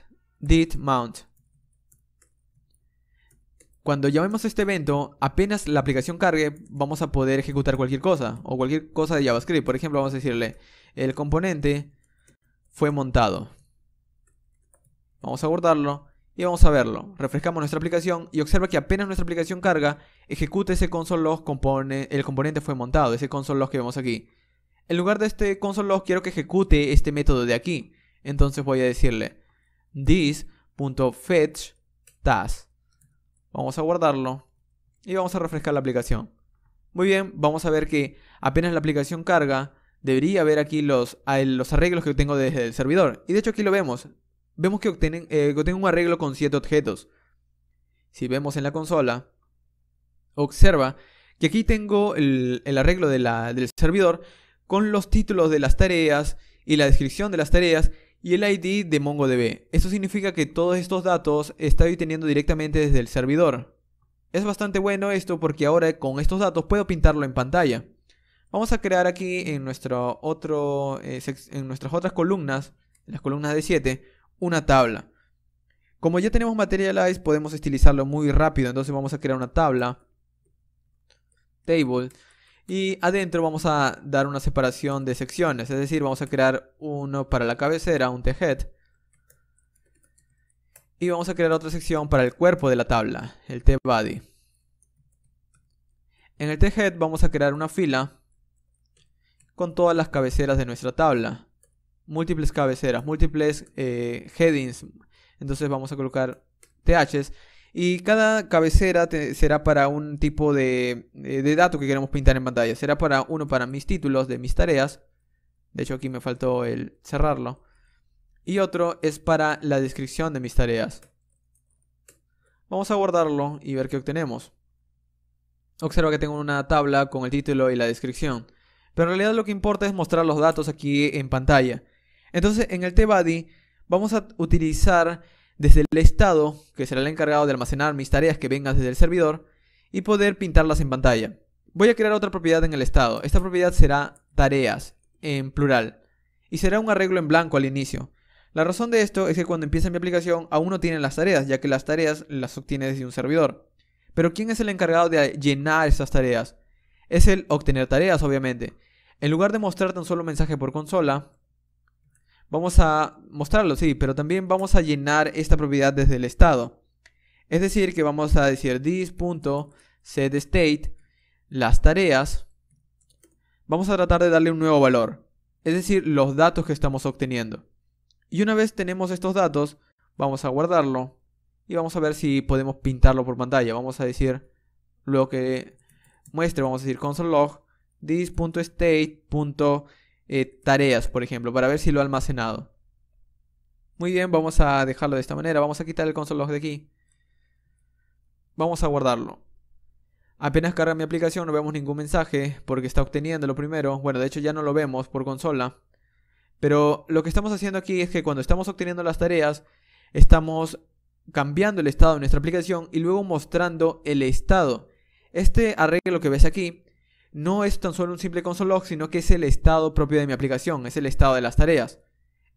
mount cuando llamemos a este evento, apenas la aplicación cargue, vamos a poder ejecutar cualquier cosa o cualquier cosa de JavaScript. Por ejemplo, vamos a decirle, el componente fue montado. Vamos a guardarlo y vamos a verlo. Refrescamos nuestra aplicación y observa que apenas nuestra aplicación carga, ejecuta ese console el componente fue montado, ese console que vemos aquí. En lugar de este console quiero que ejecute este método de aquí. Entonces voy a decirle this.fetchTask. Vamos a guardarlo. Y vamos a refrescar la aplicación. Muy bien, vamos a ver que apenas la aplicación carga, debería haber aquí los, los arreglos que tengo desde el servidor. Y de hecho aquí lo vemos. Vemos que, obtienen, eh, un arreglo con 7 objetos. Si vemos en la consola, observa que aquí tengo el, arreglo del servidor con los títulos de las tareas y la descripción de las tareas y el ID de MongoDB. Esto significa que todos estos datos está obteniendo directamente desde el servidor. Es bastante bueno esto porque ahora con estos datos puedo pintarlo en pantalla. Vamos a crear aquí en, nuestro otro, eh, en nuestras otras columnas, en las columnas de 7, una tabla. Como ya tenemos Materialize, podemos estilizarlo muy rápido. Entonces vamos a crear una tabla. Table. Y adentro vamos a dar una separación de secciones, es decir, vamos a crear uno para la cabecera, un t-head. Y vamos a crear otra sección para el cuerpo de la tabla, el t-body. En el t-head vamos a crear una fila con todas las cabeceras de nuestra tabla. Múltiples cabeceras, múltiples eh, headings. Entonces vamos a colocar THs y cada cabecera será para un tipo de, eh, de dato que queremos pintar en pantalla. Será para uno para mis títulos de mis tareas. De hecho aquí me faltó el cerrarlo. Y otro es para la descripción de mis tareas. Vamos a guardarlo y ver qué obtenemos. Observa que tengo una tabla con el título y la descripción. Pero en realidad lo que importa es mostrar los datos aquí en pantalla. Entonces en el T-Body vamos a utilizar desde el estado, que será el encargado de almacenar mis tareas que vengan desde el servidor, y poder pintarlas en pantalla. Voy a crear otra propiedad en el estado. Esta propiedad será tareas, en plural, y será un arreglo en blanco al inicio. La razón de esto es que cuando empieza mi aplicación aún no tiene las tareas, ya que las tareas las obtiene desde un servidor. Pero ¿quién es el encargado de llenar esas tareas? Es el obtener tareas, obviamente. En lugar de mostrar tan solo mensaje por consola, vamos a mostrarlo, sí, pero también vamos a llenar esta propiedad desde el estado. Es decir, que vamos a decir this.setState, las tareas, vamos a tratar de darle un nuevo valor, es decir, los datos que estamos obteniendo. Y una vez tenemos estos datos, vamos a guardarlo y vamos a ver si podemos pintarlo por pantalla. Vamos a decir lo que muestre, vamos a decir console.log this.state.setState eh, tareas, por ejemplo, para ver si lo ha almacenado. Muy bien, vamos a dejarlo de esta manera. Vamos a quitar el console de aquí. Vamos a guardarlo. Apenas carga mi aplicación no vemos ningún mensaje porque está obteniendo lo primero. Bueno, de hecho ya no lo vemos por consola. Pero lo que estamos haciendo aquí es que cuando estamos obteniendo las tareas, estamos cambiando el estado de nuestra aplicación y luego mostrando el estado. Este arreglo que ves aquí no es tan solo un simple console log, sino que es el estado propio de mi aplicación, es el estado de las tareas.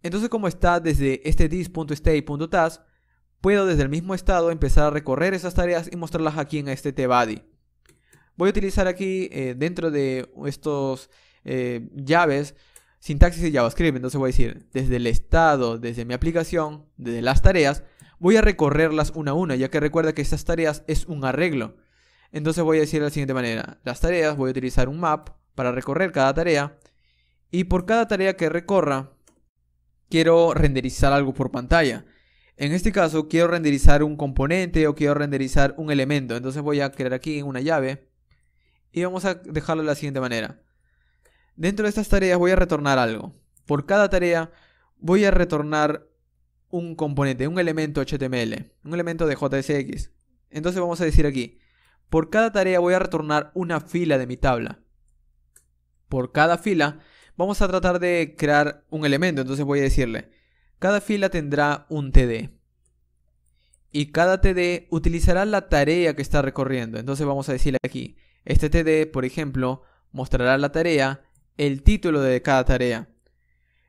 Entonces como está desde este dis.stay.task, puedo desde el mismo estado empezar a recorrer esas tareas y mostrarlas aquí en este tbody. Voy a utilizar aquí eh, dentro de estos eh, llaves sintaxis de JavaScript, entonces voy a decir desde el estado, desde mi aplicación, desde las tareas, voy a recorrerlas una a una, ya que recuerda que estas tareas es un arreglo. Entonces voy a decir de la siguiente manera, las tareas, voy a utilizar un map para recorrer cada tarea y por cada tarea que recorra quiero renderizar algo por pantalla. En este caso quiero renderizar un componente o quiero renderizar un elemento, entonces voy a crear aquí una llave y vamos a dejarlo de la siguiente manera. Dentro de estas tareas voy a retornar algo. Por cada tarea voy a retornar un componente, un elemento HTML, un elemento de JSX. Entonces vamos a decir aquí, por cada tarea voy a retornar una fila de mi tabla. Por cada fila vamos a tratar de crear un elemento. Entonces voy a decirle, cada fila tendrá un TD. Y cada TD utilizará la tarea que está recorriendo. Entonces vamos a decirle aquí, este TD, por ejemplo, mostrará la tarea, el título de cada tarea.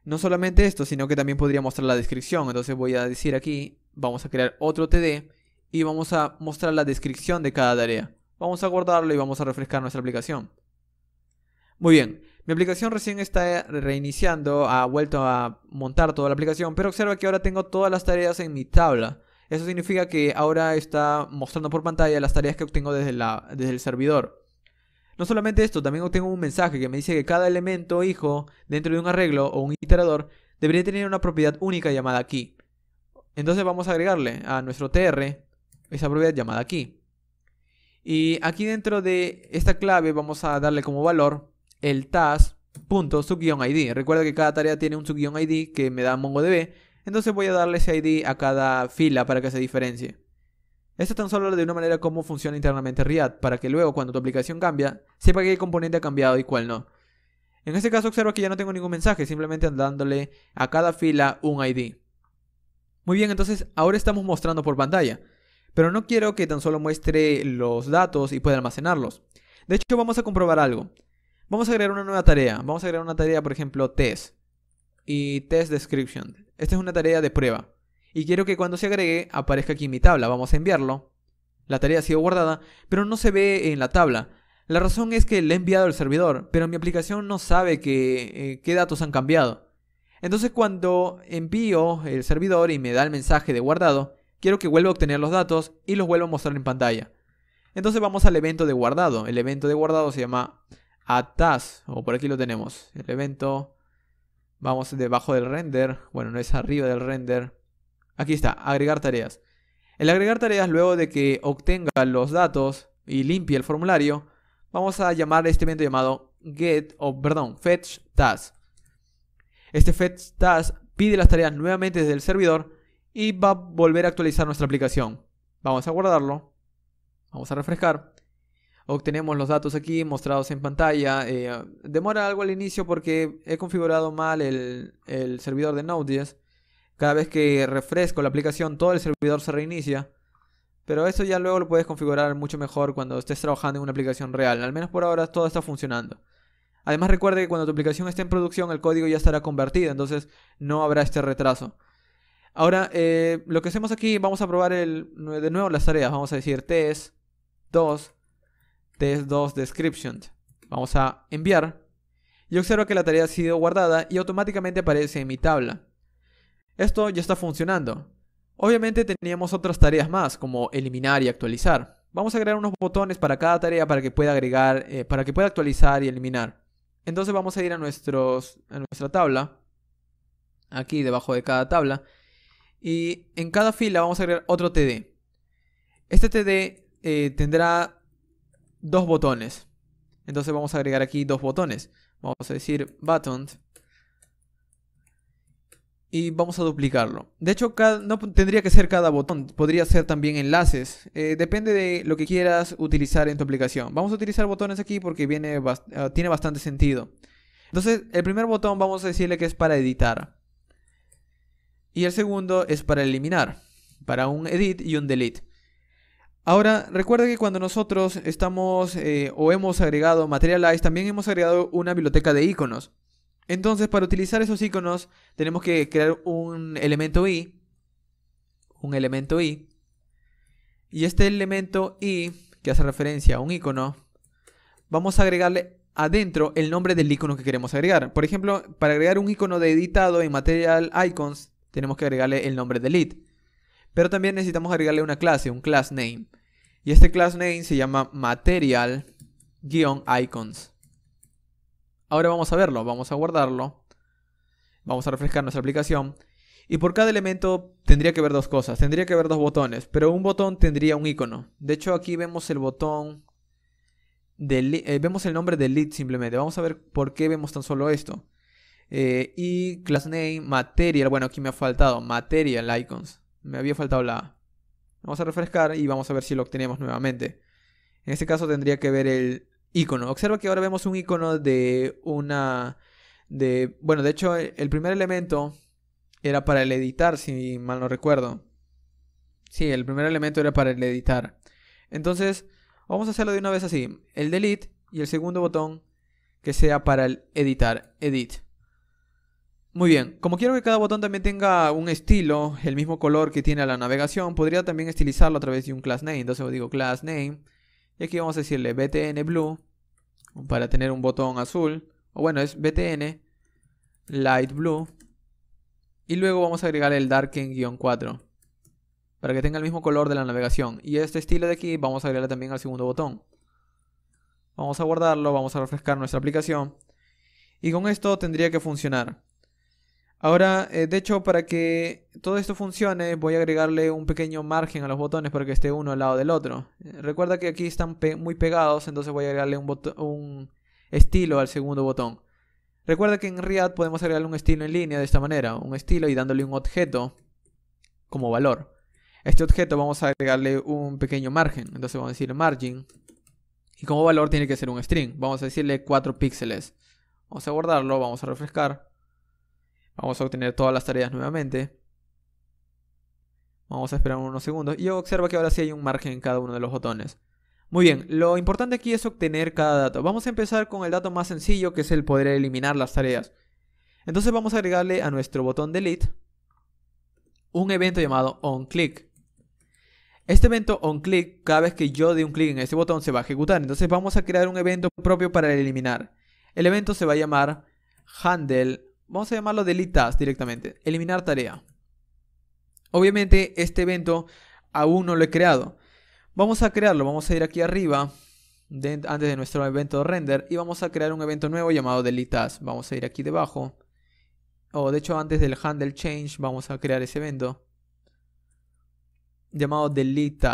No solamente esto, sino que también podría mostrar la descripción. Entonces voy a decir aquí, vamos a crear otro TD y vamos a mostrar la descripción de cada tarea. Vamos a guardarlo y vamos a refrescar nuestra aplicación. Muy bien, mi aplicación recién está reiniciando, ha vuelto a montar toda la aplicación, pero observa que ahora tengo todas las tareas en mi tabla. Eso significa que ahora está mostrando por pantalla las tareas que obtengo desde, la, desde el servidor. No solamente esto, también obtengo un mensaje que me dice que cada elemento hijo dentro de un arreglo o un iterador debería tener una propiedad única llamada key. Entonces vamos a agregarle a nuestro tr esa propiedad llamada aquí. Y aquí dentro de esta clave vamos a darle como valor el tasksub id Recuerda que cada tarea tiene un sub id que me da MongoDB. Entonces voy a darle ese ID a cada fila para que se diferencie. Esto tan solo de una manera como funciona internamente React, para que luego cuando tu aplicación cambia, sepa qué componente ha cambiado y cuál no. En este caso observa que ya no tengo ningún mensaje, simplemente andándole a cada fila un ID. Muy bien, entonces ahora estamos mostrando por pantalla pero no quiero que tan solo muestre los datos y pueda almacenarlos. De hecho, vamos a comprobar algo. Vamos a crear una nueva tarea. Vamos a crear una tarea, por ejemplo, test y test description. Esta es una tarea de prueba. Y quiero que cuando se agregue aparezca aquí en mi tabla. Vamos a enviarlo. La tarea ha sido guardada, pero no se ve en la tabla. La razón es que le he enviado al servidor, pero mi aplicación no sabe eh, qué datos han cambiado. Entonces cuando envío el servidor y me da el mensaje de guardado, quiero que vuelva a obtener los datos y los vuelva a mostrar en pantalla. Entonces vamos al evento de guardado. El evento de guardado se llama atas, o por aquí lo tenemos. El evento, vamos debajo del render, bueno, no es arriba del render. Aquí está, agregar tareas. El agregar tareas luego de que obtenga los datos y limpie el formulario, vamos a llamar este evento llamado get, o perdón, fetch task. Este fetch task pide las tareas nuevamente desde el servidor y va a volver a actualizar nuestra aplicación. Vamos a guardarlo. Vamos a refrescar. Obtenemos los datos aquí mostrados en pantalla. Eh, demora algo al inicio porque he configurado mal el, el servidor de Node.js. Cada vez que refresco la aplicación, todo el servidor se reinicia. Pero eso ya luego lo puedes configurar mucho mejor cuando estés trabajando en una aplicación real. Al menos por ahora todo está funcionando. Además recuerde que cuando tu aplicación esté en producción el código ya estará convertido, entonces no habrá este retraso. Ahora, eh, lo que hacemos aquí, vamos a probar de nuevo las tareas. Vamos a decir test 2, test 2 description. Vamos a enviar. Y observo que la tarea ha sido guardada y automáticamente aparece en mi tabla. Esto ya está funcionando. Obviamente teníamos otras tareas más, como eliminar y actualizar. Vamos a crear unos botones para cada tarea para que pueda agregar, eh, para que pueda actualizar y eliminar. Entonces vamos a ir a nuestra tabla, aquí debajo de cada tabla, y en cada fila vamos a agregar otro TD. Este TD eh, tendrá dos botones. Entonces vamos a agregar aquí dos botones. Vamos a decir buttons Y vamos a duplicarlo. De hecho, no tendría que ser cada botón. Podría ser también enlaces. Eh, depende de lo que quieras utilizar en tu aplicación. Vamos a utilizar botones aquí porque viene ah, tiene bastante sentido. Entonces, el primer botón vamos a decirle que es para editar. Y el segundo es para eliminar, para un edit y un delete. Ahora, recuerda que cuando nosotros estamos eh, o hemos agregado Materialize, también hemos agregado una biblioteca de iconos. Entonces, para utilizar esos iconos, tenemos que crear un elemento i, un elemento i, y este elemento i, que hace referencia a un icono, vamos a agregarle adentro el nombre del icono que queremos agregar. Por ejemplo, para agregar un icono de editado en Material Icons, tenemos que agregarle el nombre de lead. Pero también necesitamos agregarle una clase, un class name. Y este class name se llama material-icons. Ahora vamos a verlo, vamos a guardarlo. Vamos a refrescar nuestra aplicación. Y por cada elemento tendría que ver dos cosas, tendría que ver dos botones, pero un botón tendría un icono. De hecho aquí vemos el botón, de eh, vemos el nombre de lead simplemente. Vamos a ver por qué vemos tan solo esto. Eh, y class name, material. Bueno, aquí me ha faltado material icons. Me había faltado la Vamos a refrescar y vamos a ver si lo obtenemos nuevamente. En este caso tendría que ver el icono. Observa que ahora vemos un icono de una... De, bueno, de hecho el primer elemento era para el editar, si mal no recuerdo. Sí, el primer elemento era para el editar. Entonces, vamos a hacerlo de una vez así. El delete y el segundo botón que sea para el editar. Edit. Muy bien, como quiero que cada botón también tenga un estilo, el mismo color que tiene la navegación, podría también estilizarlo a través de un class name. Entonces digo class name, y aquí vamos a decirle btn blue, para tener un botón azul, o bueno, es btn light blue, y luego vamos a agregar el darken-4, para que tenga el mismo color de la navegación. Y este estilo de aquí vamos a agregarle también al segundo botón. Vamos a guardarlo, vamos a refrescar nuestra aplicación, y con esto tendría que funcionar. Ahora, eh, de hecho, para que todo esto funcione, voy a agregarle un pequeño margen a los botones para que esté uno al lado del otro. Eh, recuerda que aquí están muy pegados, entonces voy a agregarle un, estilo al segundo botón. Recuerda que en React podemos agregarle un estilo en línea de esta manera, un estilo y dándole un objeto como valor. este objeto vamos a agregarle un pequeño margen, entonces vamos a decir margin. Y como valor tiene que ser un string, vamos a decirle 4 píxeles. Vamos a guardarlo, vamos a refrescar. Vamos a obtener todas las tareas nuevamente. Vamos a esperar unos segundos. Y observo que ahora sí hay un margen en cada uno de los botones. Muy bien, lo importante aquí es obtener cada dato. Vamos a empezar con el dato más sencillo que es el poder eliminar las tareas. Entonces vamos a agregarle a nuestro botón delete un evento llamado onClick. Este evento onClick, cada vez que yo dé un clic en este botón se va a ejecutar. Entonces vamos a crear un evento propio para eliminar. El evento se va a llamar handle Vamos a llamarlo delete task directamente. Eliminar tarea. Obviamente este evento aún no lo he creado. Vamos a crearlo. Vamos a ir aquí arriba. antes de nuestro evento render. Y vamos a crear un evento nuevo llamado delete Vamos a ir aquí debajo. O de hecho antes del handle change vamos a crear ese evento. Llamado delete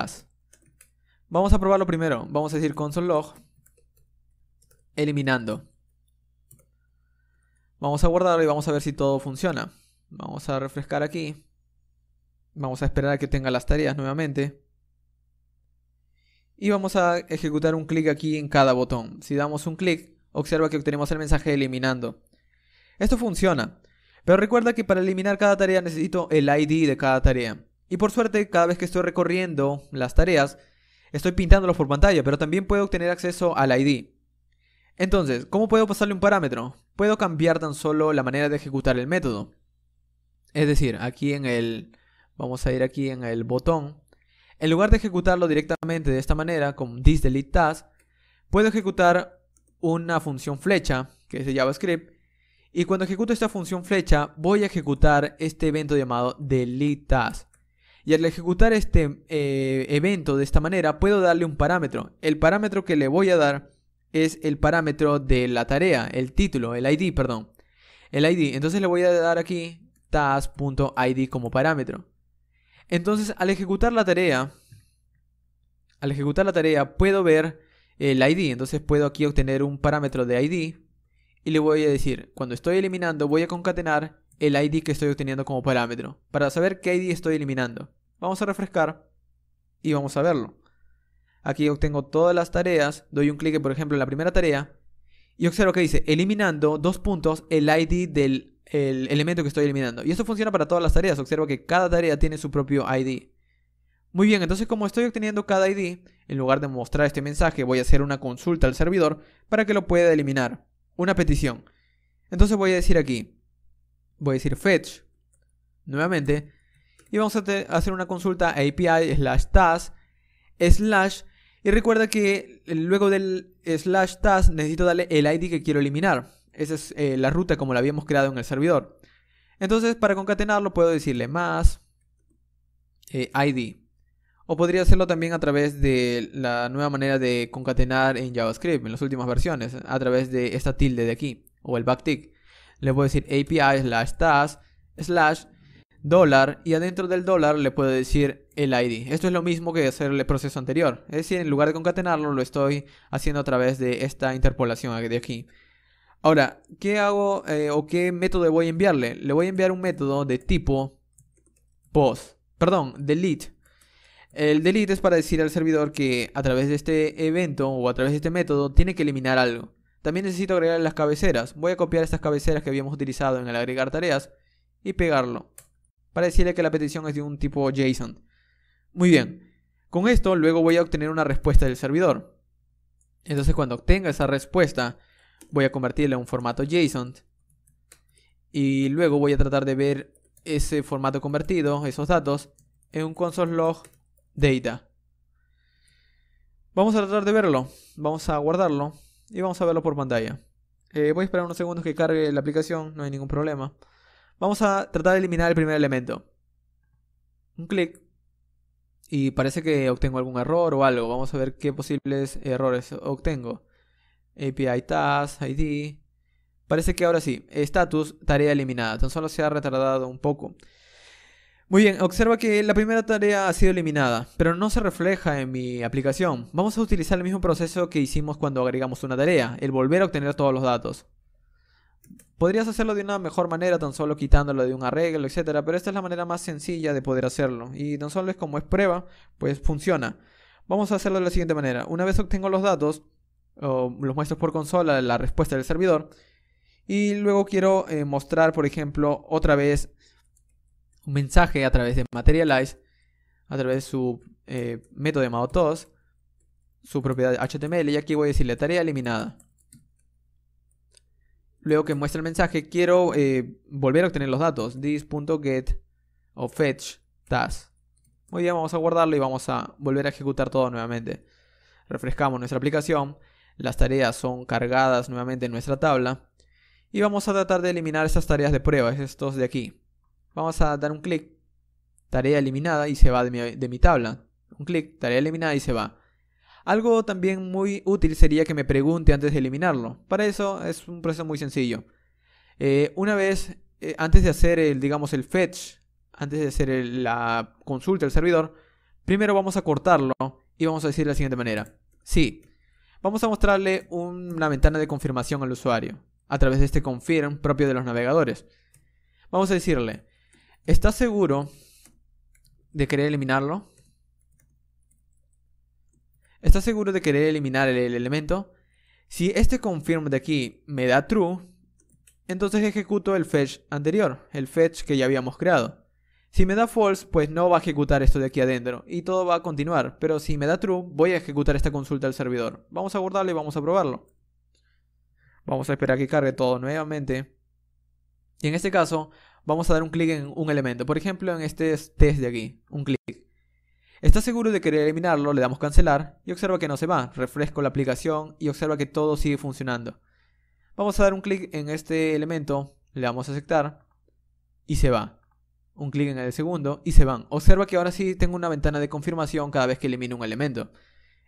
Vamos a probarlo primero. Vamos a decir console log. Eliminando. Vamos a guardarlo y vamos a ver si todo funciona. Vamos a refrescar aquí. Vamos a esperar a que tenga las tareas nuevamente. Y vamos a ejecutar un clic aquí en cada botón. Si damos un clic, observa que obtenemos el mensaje eliminando. Esto funciona, pero recuerda que para eliminar cada tarea necesito el ID de cada tarea. Y por suerte, cada vez que estoy recorriendo las tareas, estoy pintándolos por pantalla, pero también puedo obtener acceso al ID. Entonces, ¿cómo puedo pasarle un parámetro? puedo cambiar tan solo la manera de ejecutar el método. Es decir, aquí en el, vamos a ir aquí en el botón, en lugar de ejecutarlo directamente de esta manera, con thisDeleteTask puedo ejecutar una función flecha, que es de JavaScript, y cuando ejecuto esta función flecha, voy a ejecutar este evento llamado deleteTask Y al ejecutar este eh, evento de esta manera, puedo darle un parámetro. El parámetro que le voy a dar es el parámetro de la tarea, el título, el ID, perdón. El ID. Entonces le voy a dar aquí task.id como parámetro. Entonces al ejecutar la tarea, al ejecutar la tarea puedo ver el ID. Entonces puedo aquí obtener un parámetro de ID y le voy a decir, cuando estoy eliminando voy a concatenar el ID que estoy obteniendo como parámetro para saber qué ID estoy eliminando. Vamos a refrescar y vamos a verlo. Aquí obtengo todas las tareas, doy un clic, por ejemplo, en la primera tarea, y observo que dice, eliminando dos puntos el ID del elemento que estoy eliminando. Y esto funciona para todas las tareas, observo que cada tarea tiene su propio ID. Muy bien, entonces como estoy obteniendo cada ID, en lugar de mostrar este mensaje, voy a hacer una consulta al servidor para que lo pueda eliminar. Una petición. Entonces voy a decir aquí, voy a decir fetch, nuevamente, y vamos a hacer una consulta API slash task slash y recuerda que eh, luego del slash task necesito darle el ID que quiero eliminar. Esa es eh, la ruta como la habíamos creado en el servidor. Entonces, para concatenarlo puedo decirle más eh, ID. O podría hacerlo también a través de la nueva manera de concatenar en JavaScript, en las últimas versiones, a través de esta tilde de aquí, o el backtick. Le puedo decir API slash task slash dólar y adentro del dólar le puedo decir el ID. Esto es lo mismo que hacer el proceso anterior. Es decir, en lugar de concatenarlo, lo estoy haciendo a través de esta interpolación de aquí. Ahora, ¿qué hago eh, o qué método voy a enviarle? Le voy a enviar un método de tipo post, perdón, delete. El delete es para decir al servidor que a través de este evento o a través de este método tiene que eliminar algo. También necesito agregar las cabeceras. Voy a copiar estas cabeceras que habíamos utilizado en el agregar tareas y pegarlo para decirle que la petición es de un tipo JSON. Muy bien. Con esto luego voy a obtener una respuesta del servidor. Entonces cuando obtenga esa respuesta voy a convertirla a un formato JSON y luego voy a tratar de ver ese formato convertido, esos datos, en un console log data. Vamos a tratar de verlo, vamos a guardarlo y vamos a verlo por pantalla. Eh, voy a esperar unos segundos que cargue la aplicación, no hay ningún problema. Vamos a tratar de eliminar el primer elemento. Un clic. Y parece que obtengo algún error o algo. Vamos a ver qué posibles errores obtengo. API task, ID. Parece que ahora sí. Status, tarea eliminada. Tan solo se ha retardado un poco. Muy bien, observa que la primera tarea ha sido eliminada, pero no se refleja en mi aplicación. Vamos a utilizar el mismo proceso que hicimos cuando agregamos una tarea, el volver a obtener todos los datos. Podrías hacerlo de una mejor manera, tan solo quitándolo de un arreglo, etcétera, pero esta es la manera más sencilla de poder hacerlo. Y tan solo es como es prueba, pues funciona. Vamos a hacerlo de la siguiente manera. Una vez obtengo los datos, los muestro por consola, la respuesta del servidor, y luego quiero eh, mostrar, por ejemplo, otra vez un mensaje a través de Materialize, a través de su eh, método de TOS su propiedad HTML, y aquí voy a decirle tarea eliminada. Luego que muestra el mensaje, quiero eh, volver a obtener los datos. This.get o fetch task. Muy bien, vamos a guardarlo y vamos a volver a ejecutar todo nuevamente. Refrescamos nuestra aplicación. Las tareas son cargadas nuevamente en nuestra tabla. Y vamos a tratar de eliminar esas tareas de prueba, estos de aquí. Vamos a dar un clic, tarea eliminada y se va de mi tabla. Un clic, tarea eliminada y se va. Algo también muy útil sería que me pregunte antes de eliminarlo. Para eso es un proceso muy sencillo. Eh, una vez, eh, antes de hacer el, digamos, el fetch, antes de hacer la consulta al servidor, primero vamos a cortarlo y vamos a decir de la siguiente manera. Sí, vamos a mostrarle una ventana de confirmación al usuario a través de este confirm propio de los navegadores. Vamos a decirle, ¿estás seguro de querer eliminarlo? ¿Estás seguro de querer eliminar el, elemento? Si este confirm de aquí me da true, entonces ejecuto el fetch anterior, el fetch que ya habíamos creado. Si me da false, pues no va a ejecutar esto de aquí adentro y todo va a continuar, pero si me da true, voy a ejecutar esta consulta al servidor. Vamos a guardarlo y vamos a probarlo. Vamos a esperar a que cargue todo nuevamente. Y en este caso, vamos a dar un clic en un elemento. Por ejemplo, en este test de aquí, un clic. Está seguro de querer eliminarlo, le damos cancelar y observa que no se va. Refresco la aplicación y observa que todo sigue funcionando. Vamos a dar un clic en este elemento, le damos a aceptar y se va. Un clic en el segundo y se van. Observa que ahora sí tengo una ventana de confirmación cada vez que elimino un elemento.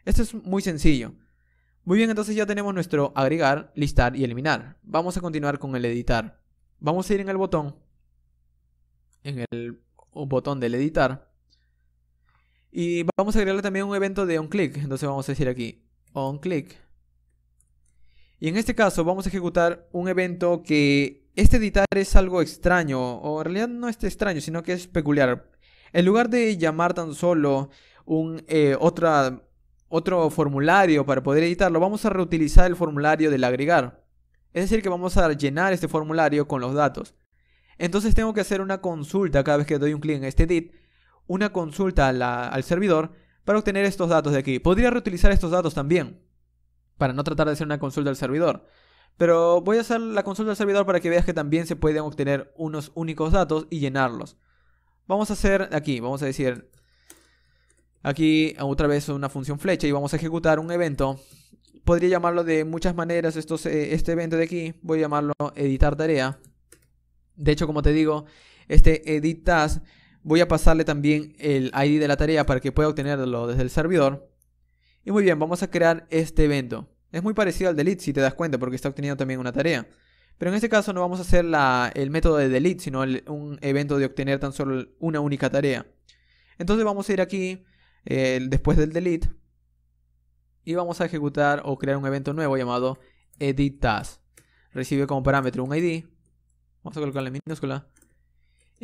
Esto es muy sencillo. Muy bien, entonces ya tenemos nuestro agregar, listar y eliminar. Vamos a continuar con el editar. Vamos a ir en el botón, en el botón del editar y vamos a agregarle también un evento de onClick. Entonces vamos a decir aquí, onClick. Y en este caso vamos a ejecutar un evento que este editar es algo extraño, o en realidad no es extraño, sino que es peculiar. En lugar de llamar tan solo un, eh, otro formulario para poder editarlo, vamos a reutilizar el formulario del agregar. Es decir, que vamos a llenar este formulario con los datos. Entonces tengo que hacer una consulta cada vez que doy un clic en este edit una consulta al servidor para obtener estos datos de aquí. Podría reutilizar estos datos también, para no tratar de hacer una consulta al servidor. Pero voy a hacer la consulta al servidor para que veas que también se pueden obtener unos únicos datos y llenarlos. Vamos a hacer aquí, vamos a decir, aquí otra vez una función flecha y vamos a ejecutar un evento. Podría llamarlo de muchas maneras eh, este evento de aquí. Voy a llamarlo editar tarea. De hecho, como te digo, este editas Voy a pasarle también el ID de la tarea para que pueda obtenerlo desde el servidor. Y muy bien, vamos a crear este evento. Es muy parecido al delete si te das cuenta porque está obteniendo también una tarea. Pero en este caso no vamos a hacer el método de delete, sino un evento de obtener tan solo una única tarea. Entonces vamos a ir aquí eh, después del delete y vamos a ejecutar o crear un evento nuevo llamado edit Recibe como parámetro un ID. Vamos a colocarle minúscula.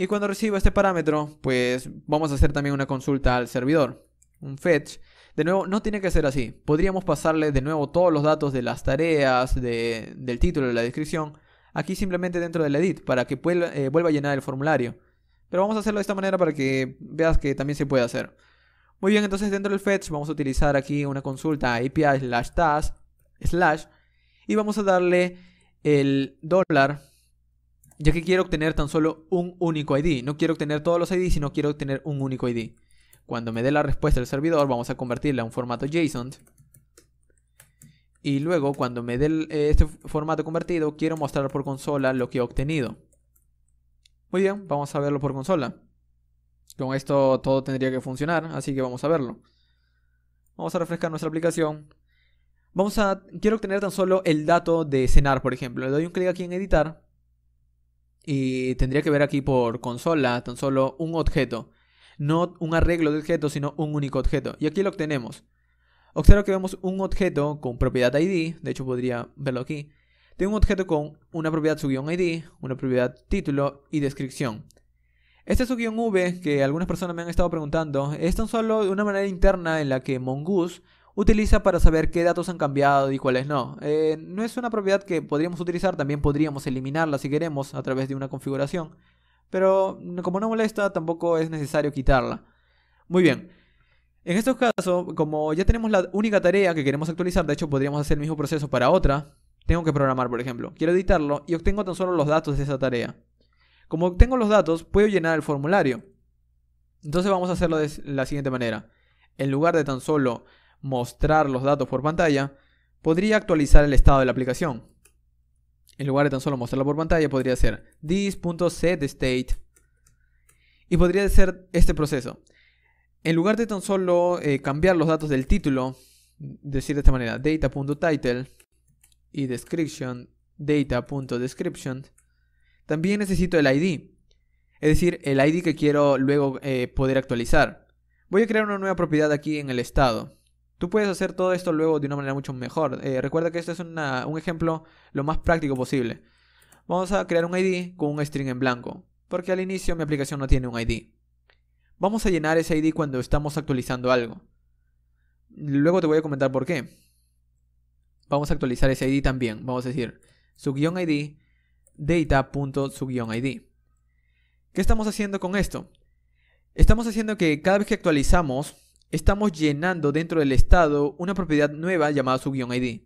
Y cuando reciba este parámetro, pues vamos a hacer también una consulta al servidor, un fetch. De nuevo, no tiene que ser así. Podríamos pasarle de nuevo todos los datos de las tareas, del título, de la descripción, aquí simplemente dentro del edit, para que eh, vuelva a llenar el formulario. Pero vamos a hacerlo de esta manera para que veas que también se puede hacer. Muy bien, entonces dentro del fetch vamos a utilizar aquí una consulta API slash task slash y vamos a darle el dólar ya que quiero obtener tan solo un único ID. No quiero obtener todos los IDs, sino quiero obtener un único ID. Cuando me dé la respuesta del servidor, vamos a convertirla a un formato JSON. Y luego, cuando me dé eh, este formato convertido, quiero mostrar por consola lo que he obtenido. Muy bien, vamos a verlo por consola. Con esto todo tendría que funcionar, así que vamos a verlo. Vamos a refrescar nuestra aplicación. Vamos a... Quiero obtener tan solo el dato de cenar, por ejemplo. Le doy un clic aquí en editar y tendría que ver aquí por consola tan solo un objeto. No un arreglo de objetos, sino un único objeto. Y aquí lo obtenemos. Observa que vemos un objeto con propiedad ID, de hecho podría verlo aquí. Tengo un objeto con una propiedad su-id, una propiedad título y descripción. Este su-v, que algunas personas me han estado preguntando, es tan solo una manera interna en la que Mongoose utiliza para saber qué datos han cambiado y cuáles no. Eh, no es una propiedad que podríamos utilizar, también podríamos eliminarla si queremos a través de una configuración, pero como no molesta tampoco es necesario quitarla. Muy bien. En estos casos, como ya tenemos la única tarea que queremos actualizar, de hecho podríamos hacer el mismo proceso para otra, tengo que programar, por ejemplo. Quiero editarlo y obtengo tan solo los datos de esa tarea. Como obtengo los datos, puedo llenar el formulario. Entonces vamos a hacerlo de la siguiente manera. En lugar de tan solo mostrar los datos por pantalla, podría actualizar el estado de la aplicación. En lugar de tan solo mostrarlo por pantalla, podría ser this.setState. Y podría ser este proceso. En lugar de tan solo eh, cambiar los datos del título, decir de esta manera, data.title y description, data.description, también necesito el ID. Es decir, el ID que quiero luego eh, poder actualizar. Voy a crear una nueva propiedad aquí en el estado. Tú puedes hacer todo esto luego de una manera mucho mejor. Eh, recuerda que esto es un ejemplo lo más práctico posible. Vamos a crear un ID con un string en blanco, porque al inicio mi aplicación no tiene un ID. Vamos a llenar ese ID cuando estamos actualizando algo. Luego te voy a comentar por qué. Vamos a actualizar ese ID también. Vamos a decir sub-id guión id ¿Qué estamos haciendo con esto? Estamos haciendo que cada vez que actualizamos estamos llenando dentro del estado una propiedad nueva llamada su id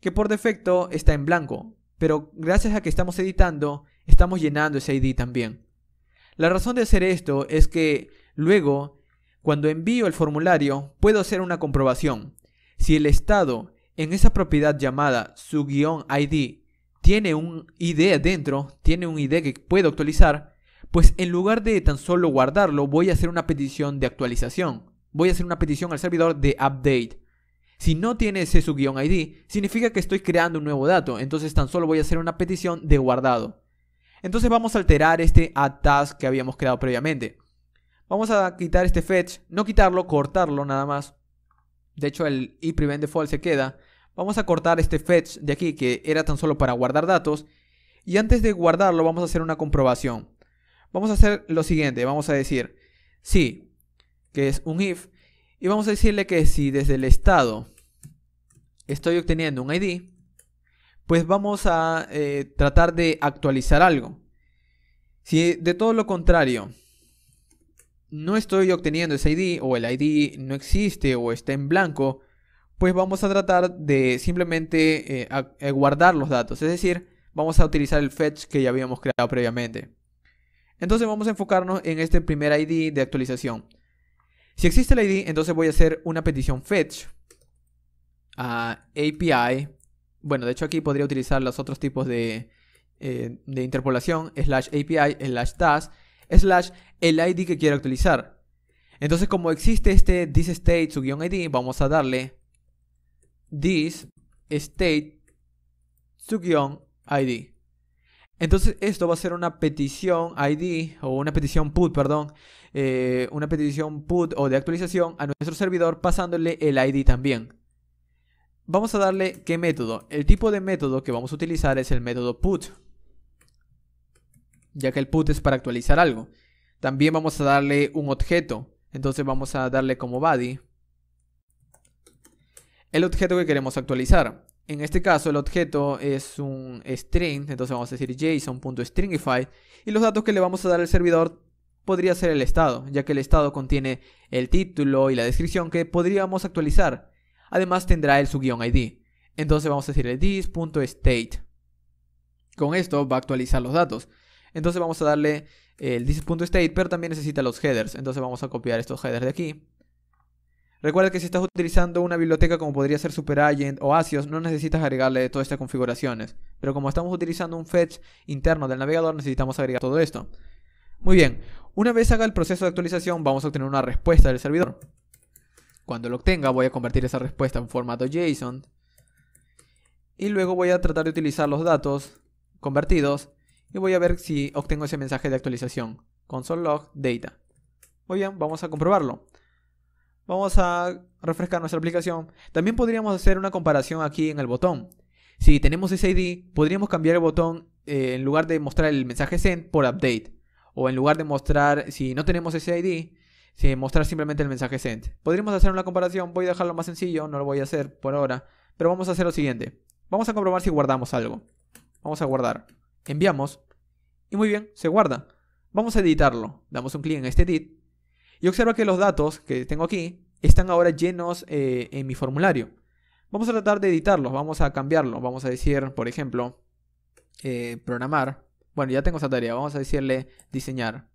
que por defecto está en blanco, pero gracias a que estamos editando, estamos llenando ese id también. La razón de hacer esto es que luego, cuando envío el formulario, puedo hacer una comprobación. Si el estado en esa propiedad llamada su-id tiene un id dentro, tiene un id que puedo actualizar, pues en lugar de tan solo guardarlo, voy a hacer una petición de actualización voy a hacer una petición al servidor de update. Si no tiene ese su ID, significa que estoy creando un nuevo dato, entonces tan solo voy a hacer una petición de guardado. Entonces vamos a alterar este add task que habíamos creado previamente. Vamos a quitar este fetch, no quitarlo, cortarlo nada más. De hecho el y prevent default se queda. Vamos a cortar este fetch de aquí que era tan solo para guardar datos. Y antes de guardarlo vamos a hacer una comprobación. Vamos a hacer lo siguiente, vamos a decir, si que es un if, y vamos a decirle que si desde el estado estoy obteniendo un ID, pues vamos a eh, tratar de actualizar algo. Si de todo lo contrario no estoy obteniendo ese ID o el ID no existe o está en blanco, pues vamos a tratar de simplemente eh, eh, guardar los datos. Es decir, vamos a utilizar el fetch que ya habíamos creado previamente. Entonces vamos a enfocarnos en este primer ID de actualización. Si existe el ID, entonces voy a hacer una petición fetch a API. Bueno, de hecho aquí podría utilizar los otros tipos de, eh, de interpolación, slash API, slash task, slash el ID que quiero utilizar. Entonces, como existe este this state su ID, vamos a darle this state su ID. Entonces esto va a ser una petición ID o una petición put, perdón, eh, una petición put o de actualización a nuestro servidor pasándole el ID también. Vamos a darle qué método. El tipo de método que vamos a utilizar es el método put, ya que el put es para actualizar algo. También vamos a darle un objeto, entonces vamos a darle como body el objeto que queremos actualizar. En este caso el objeto es un string, entonces vamos a decir json.stringify y los datos que le vamos a dar al servidor podría ser el estado, ya que el estado contiene el título y la descripción que podríamos actualizar. Además tendrá el su guión ID. Entonces vamos a decirle this.state. Con esto va a actualizar los datos. Entonces vamos a darle el this.state, pero también necesita los headers. Entonces vamos a copiar estos headers de aquí Recuerda que si estás utilizando una biblioteca como podría ser SuperAgent o Asios, no necesitas agregarle todas estas configuraciones. Pero como estamos utilizando un fetch interno del navegador, necesitamos agregar todo esto. Muy bien, una vez haga el proceso de actualización, vamos a obtener una respuesta del servidor. Cuando lo obtenga, voy a convertir esa respuesta en formato JSON. Y luego voy a tratar de utilizar los datos convertidos y voy a ver si obtengo ese mensaje de actualización. Console.log.data Muy bien, vamos a comprobarlo. Vamos a refrescar nuestra aplicación. También podríamos hacer una comparación aquí en el botón. Si tenemos ese ID, podríamos cambiar el botón eh, en lugar de mostrar el mensaje send por update. O en lugar de mostrar, si no tenemos ese ID, si mostrar simplemente el mensaje send. Podríamos hacer una comparación, voy a dejarlo más sencillo, no lo voy a hacer por ahora. Pero vamos a hacer lo siguiente. Vamos a comprobar si guardamos algo. Vamos a guardar. Enviamos. Y muy bien, se guarda. Vamos a editarlo. Damos un clic en este edit y observa que los datos que tengo aquí están ahora llenos eh, en mi formulario. Vamos a tratar de editarlos, vamos a cambiarlos. Vamos a decir, por ejemplo, eh, programar. Bueno, ya tengo esa tarea. Vamos a decirle diseñar.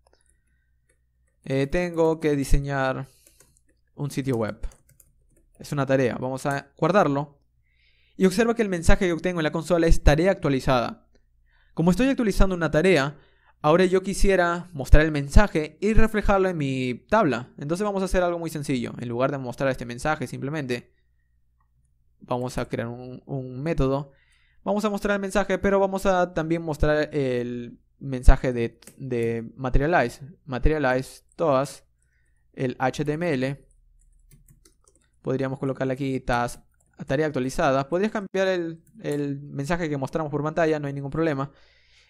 Eh, tengo que diseñar un sitio web. Es una tarea. Vamos a guardarlo. Y observa que el mensaje que obtengo en la consola es tarea actualizada. Como estoy actualizando una tarea, Ahora yo quisiera mostrar el mensaje y reflejarlo en mi tabla. Entonces vamos a hacer algo muy sencillo. En lugar de mostrar este mensaje simplemente, vamos a crear un, método. Vamos a mostrar el mensaje, pero vamos a también mostrar el mensaje de, de materialize. Materialize todas, el HTML. Podríamos colocarle aquí task, tarea actualizada. Podrías cambiar el, el mensaje que mostramos por pantalla, no hay ningún problema.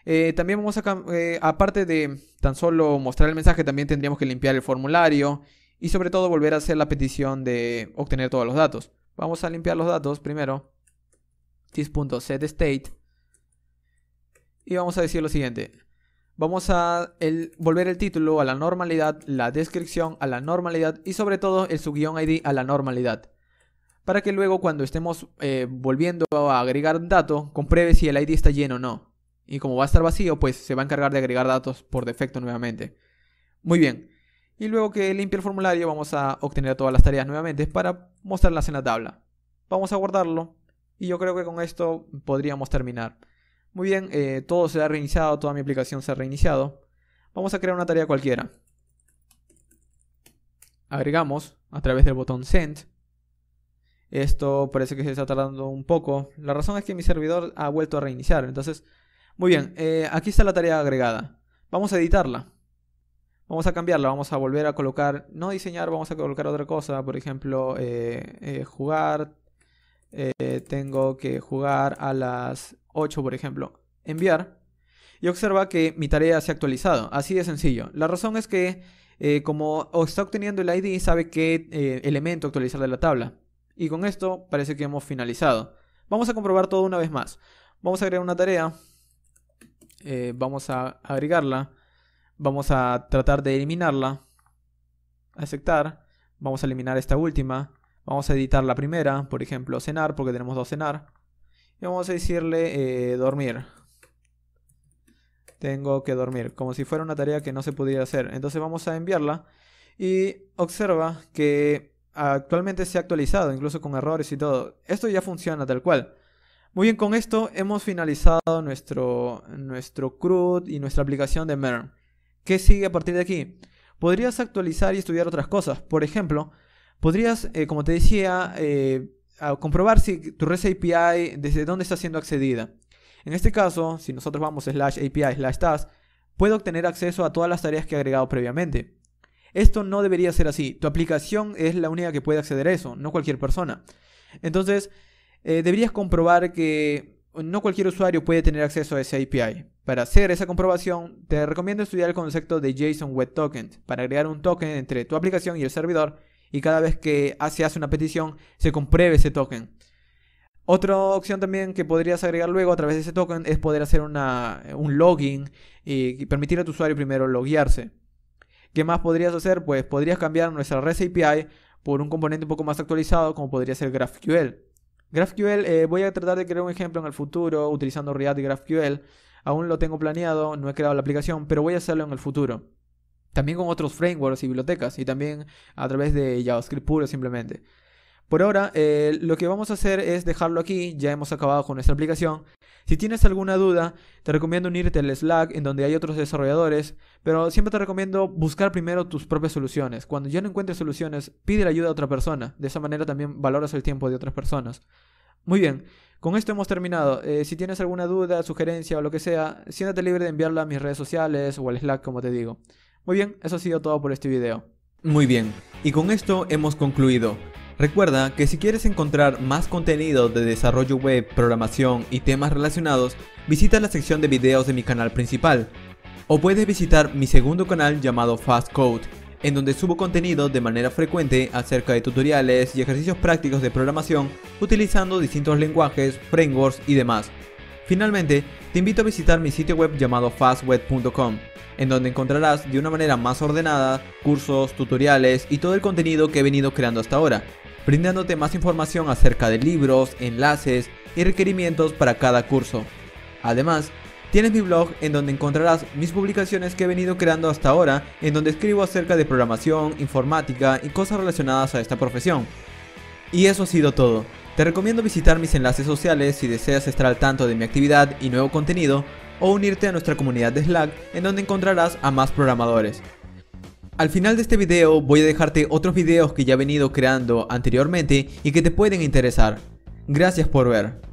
Eh, también vamos a, eh, aparte de tan solo mostrar el mensaje, también tendríamos que limpiar el formulario y sobre todo volver a hacer la petición de obtener todos los datos. Vamos a limpiar los datos primero. state Y vamos a decir lo siguiente. Vamos a volver el título a la normalidad, la descripción a la normalidad y sobre todo el subguión ID a la normalidad para que luego cuando estemos eh, volviendo a agregar un dato compruebe si el ID está lleno o no. Y como va a estar vacío, pues se va a encargar de agregar datos por defecto nuevamente. Muy bien. Y luego que limpie el formulario, vamos a obtener todas las tareas nuevamente para mostrarlas en la tabla. Vamos a guardarlo. Y yo creo que con esto podríamos terminar. Muy bien, eh, todo se ha reiniciado, toda mi aplicación se ha reiniciado. Vamos a crear una tarea cualquiera. Agregamos a través del botón Send. Esto parece que se está tardando un poco. La razón es que mi servidor ha vuelto a reiniciar. Entonces muy bien, eh, aquí está la tarea agregada. Vamos a editarla. Vamos a cambiarla, vamos a volver a colocar, no diseñar, vamos a colocar otra cosa, por ejemplo, eh, eh, jugar, tengo que jugar a las 8, por ejemplo, enviar. Y observa que mi tarea se ha actualizado, así de sencillo. La razón es que como está obteniendo el ID, sabe qué elemento actualizar de la tabla. Y con esto parece que hemos finalizado. Vamos a comprobar todo una vez más. Vamos a crear una tarea eh, vamos a agregarla, vamos a tratar de eliminarla, aceptar, vamos a eliminar esta última, vamos a editar la primera, por ejemplo, cenar, porque tenemos dos cenar, y vamos a decirle eh, dormir. Tengo que dormir, como si fuera una tarea que no se pudiera hacer. Entonces vamos a enviarla y observa que actualmente se ha actualizado, incluso con errores y todo. Esto ya funciona tal cual. Muy bien, con esto hemos finalizado nuestro, nuestro CRUD y nuestra aplicación de MERN. ¿Qué sigue a partir de aquí? Podrías actualizar y estudiar otras cosas. Por ejemplo, podrías, eh, como te decía, eh, comprobar si tu REST API desde dónde está siendo accedida. En este caso, si nosotros vamos slash API slash task, puedo obtener acceso a todas las tareas que he agregado previamente. Esto no debería ser así. Tu aplicación es la única que puede acceder a eso, no cualquier persona. Entonces, eh, deberías comprobar que no cualquier usuario puede tener acceso a ese API. Para hacer esa comprobación, te recomiendo estudiar el concepto de JSON Web Token para agregar un token entre tu aplicación y el servidor y cada vez que se hace una petición se compruebe ese token. Otra opción también que podrías agregar luego a través de ese token es poder hacer un login y permitir a tu usuario primero loguearse. ¿Qué más podrías hacer? Pues podrías cambiar nuestra REST API por un componente un poco más actualizado como podría ser GraphQL. GraphQL, eh, voy a tratar de crear un ejemplo en el futuro utilizando React y GraphQL. Aún lo tengo planeado, no he creado la aplicación, pero voy a hacerlo en el futuro. También con otros frameworks y bibliotecas y también a través de JavaScript puro simplemente. Por ahora, eh, lo que vamos a hacer es dejarlo aquí, ya hemos acabado con nuestra aplicación. Si tienes alguna duda, te recomiendo unirte al Slack en donde hay otros desarrolladores, pero siempre te recomiendo buscar primero tus propias soluciones. Cuando ya no encuentres soluciones, pide la ayuda a otra persona. De esa manera también valoras el tiempo de otras personas. Muy bien, con esto hemos terminado. Eh, si tienes alguna duda, sugerencia o lo que sea, siéntate libre de enviarla a mis redes sociales o al Slack, como te digo. Muy bien, eso ha sido todo por este video. Muy bien, y con esto hemos concluido. Recuerda que si quieres encontrar más contenido de desarrollo web, programación y temas relacionados, visita la sección de videos de mi canal principal. O puedes visitar mi segundo canal llamado Fast Code, en donde subo contenido de manera frecuente acerca de tutoriales y ejercicios prácticos de programación utilizando distintos lenguajes, frameworks y demás. Finalmente, te invito a visitar mi sitio web llamado fastweb.com, en donde encontrarás de una manera más ordenada cursos, tutoriales y todo el contenido que he venido creando hasta ahora brindándote más información acerca de libros, enlaces y requerimientos para cada curso. Además, tienes mi blog en donde encontrarás mis publicaciones que he venido creando hasta ahora, en donde escribo acerca de programación, informática y cosas relacionadas a esta profesión. Y eso ha sido todo. Te recomiendo visitar mis enlaces sociales si deseas estar al tanto de mi actividad y nuevo contenido, o unirte a nuestra comunidad de Slack en donde encontrarás a más programadores. Al final de este video voy a dejarte otros videos que ya he venido creando anteriormente y que te pueden interesar. Gracias por ver.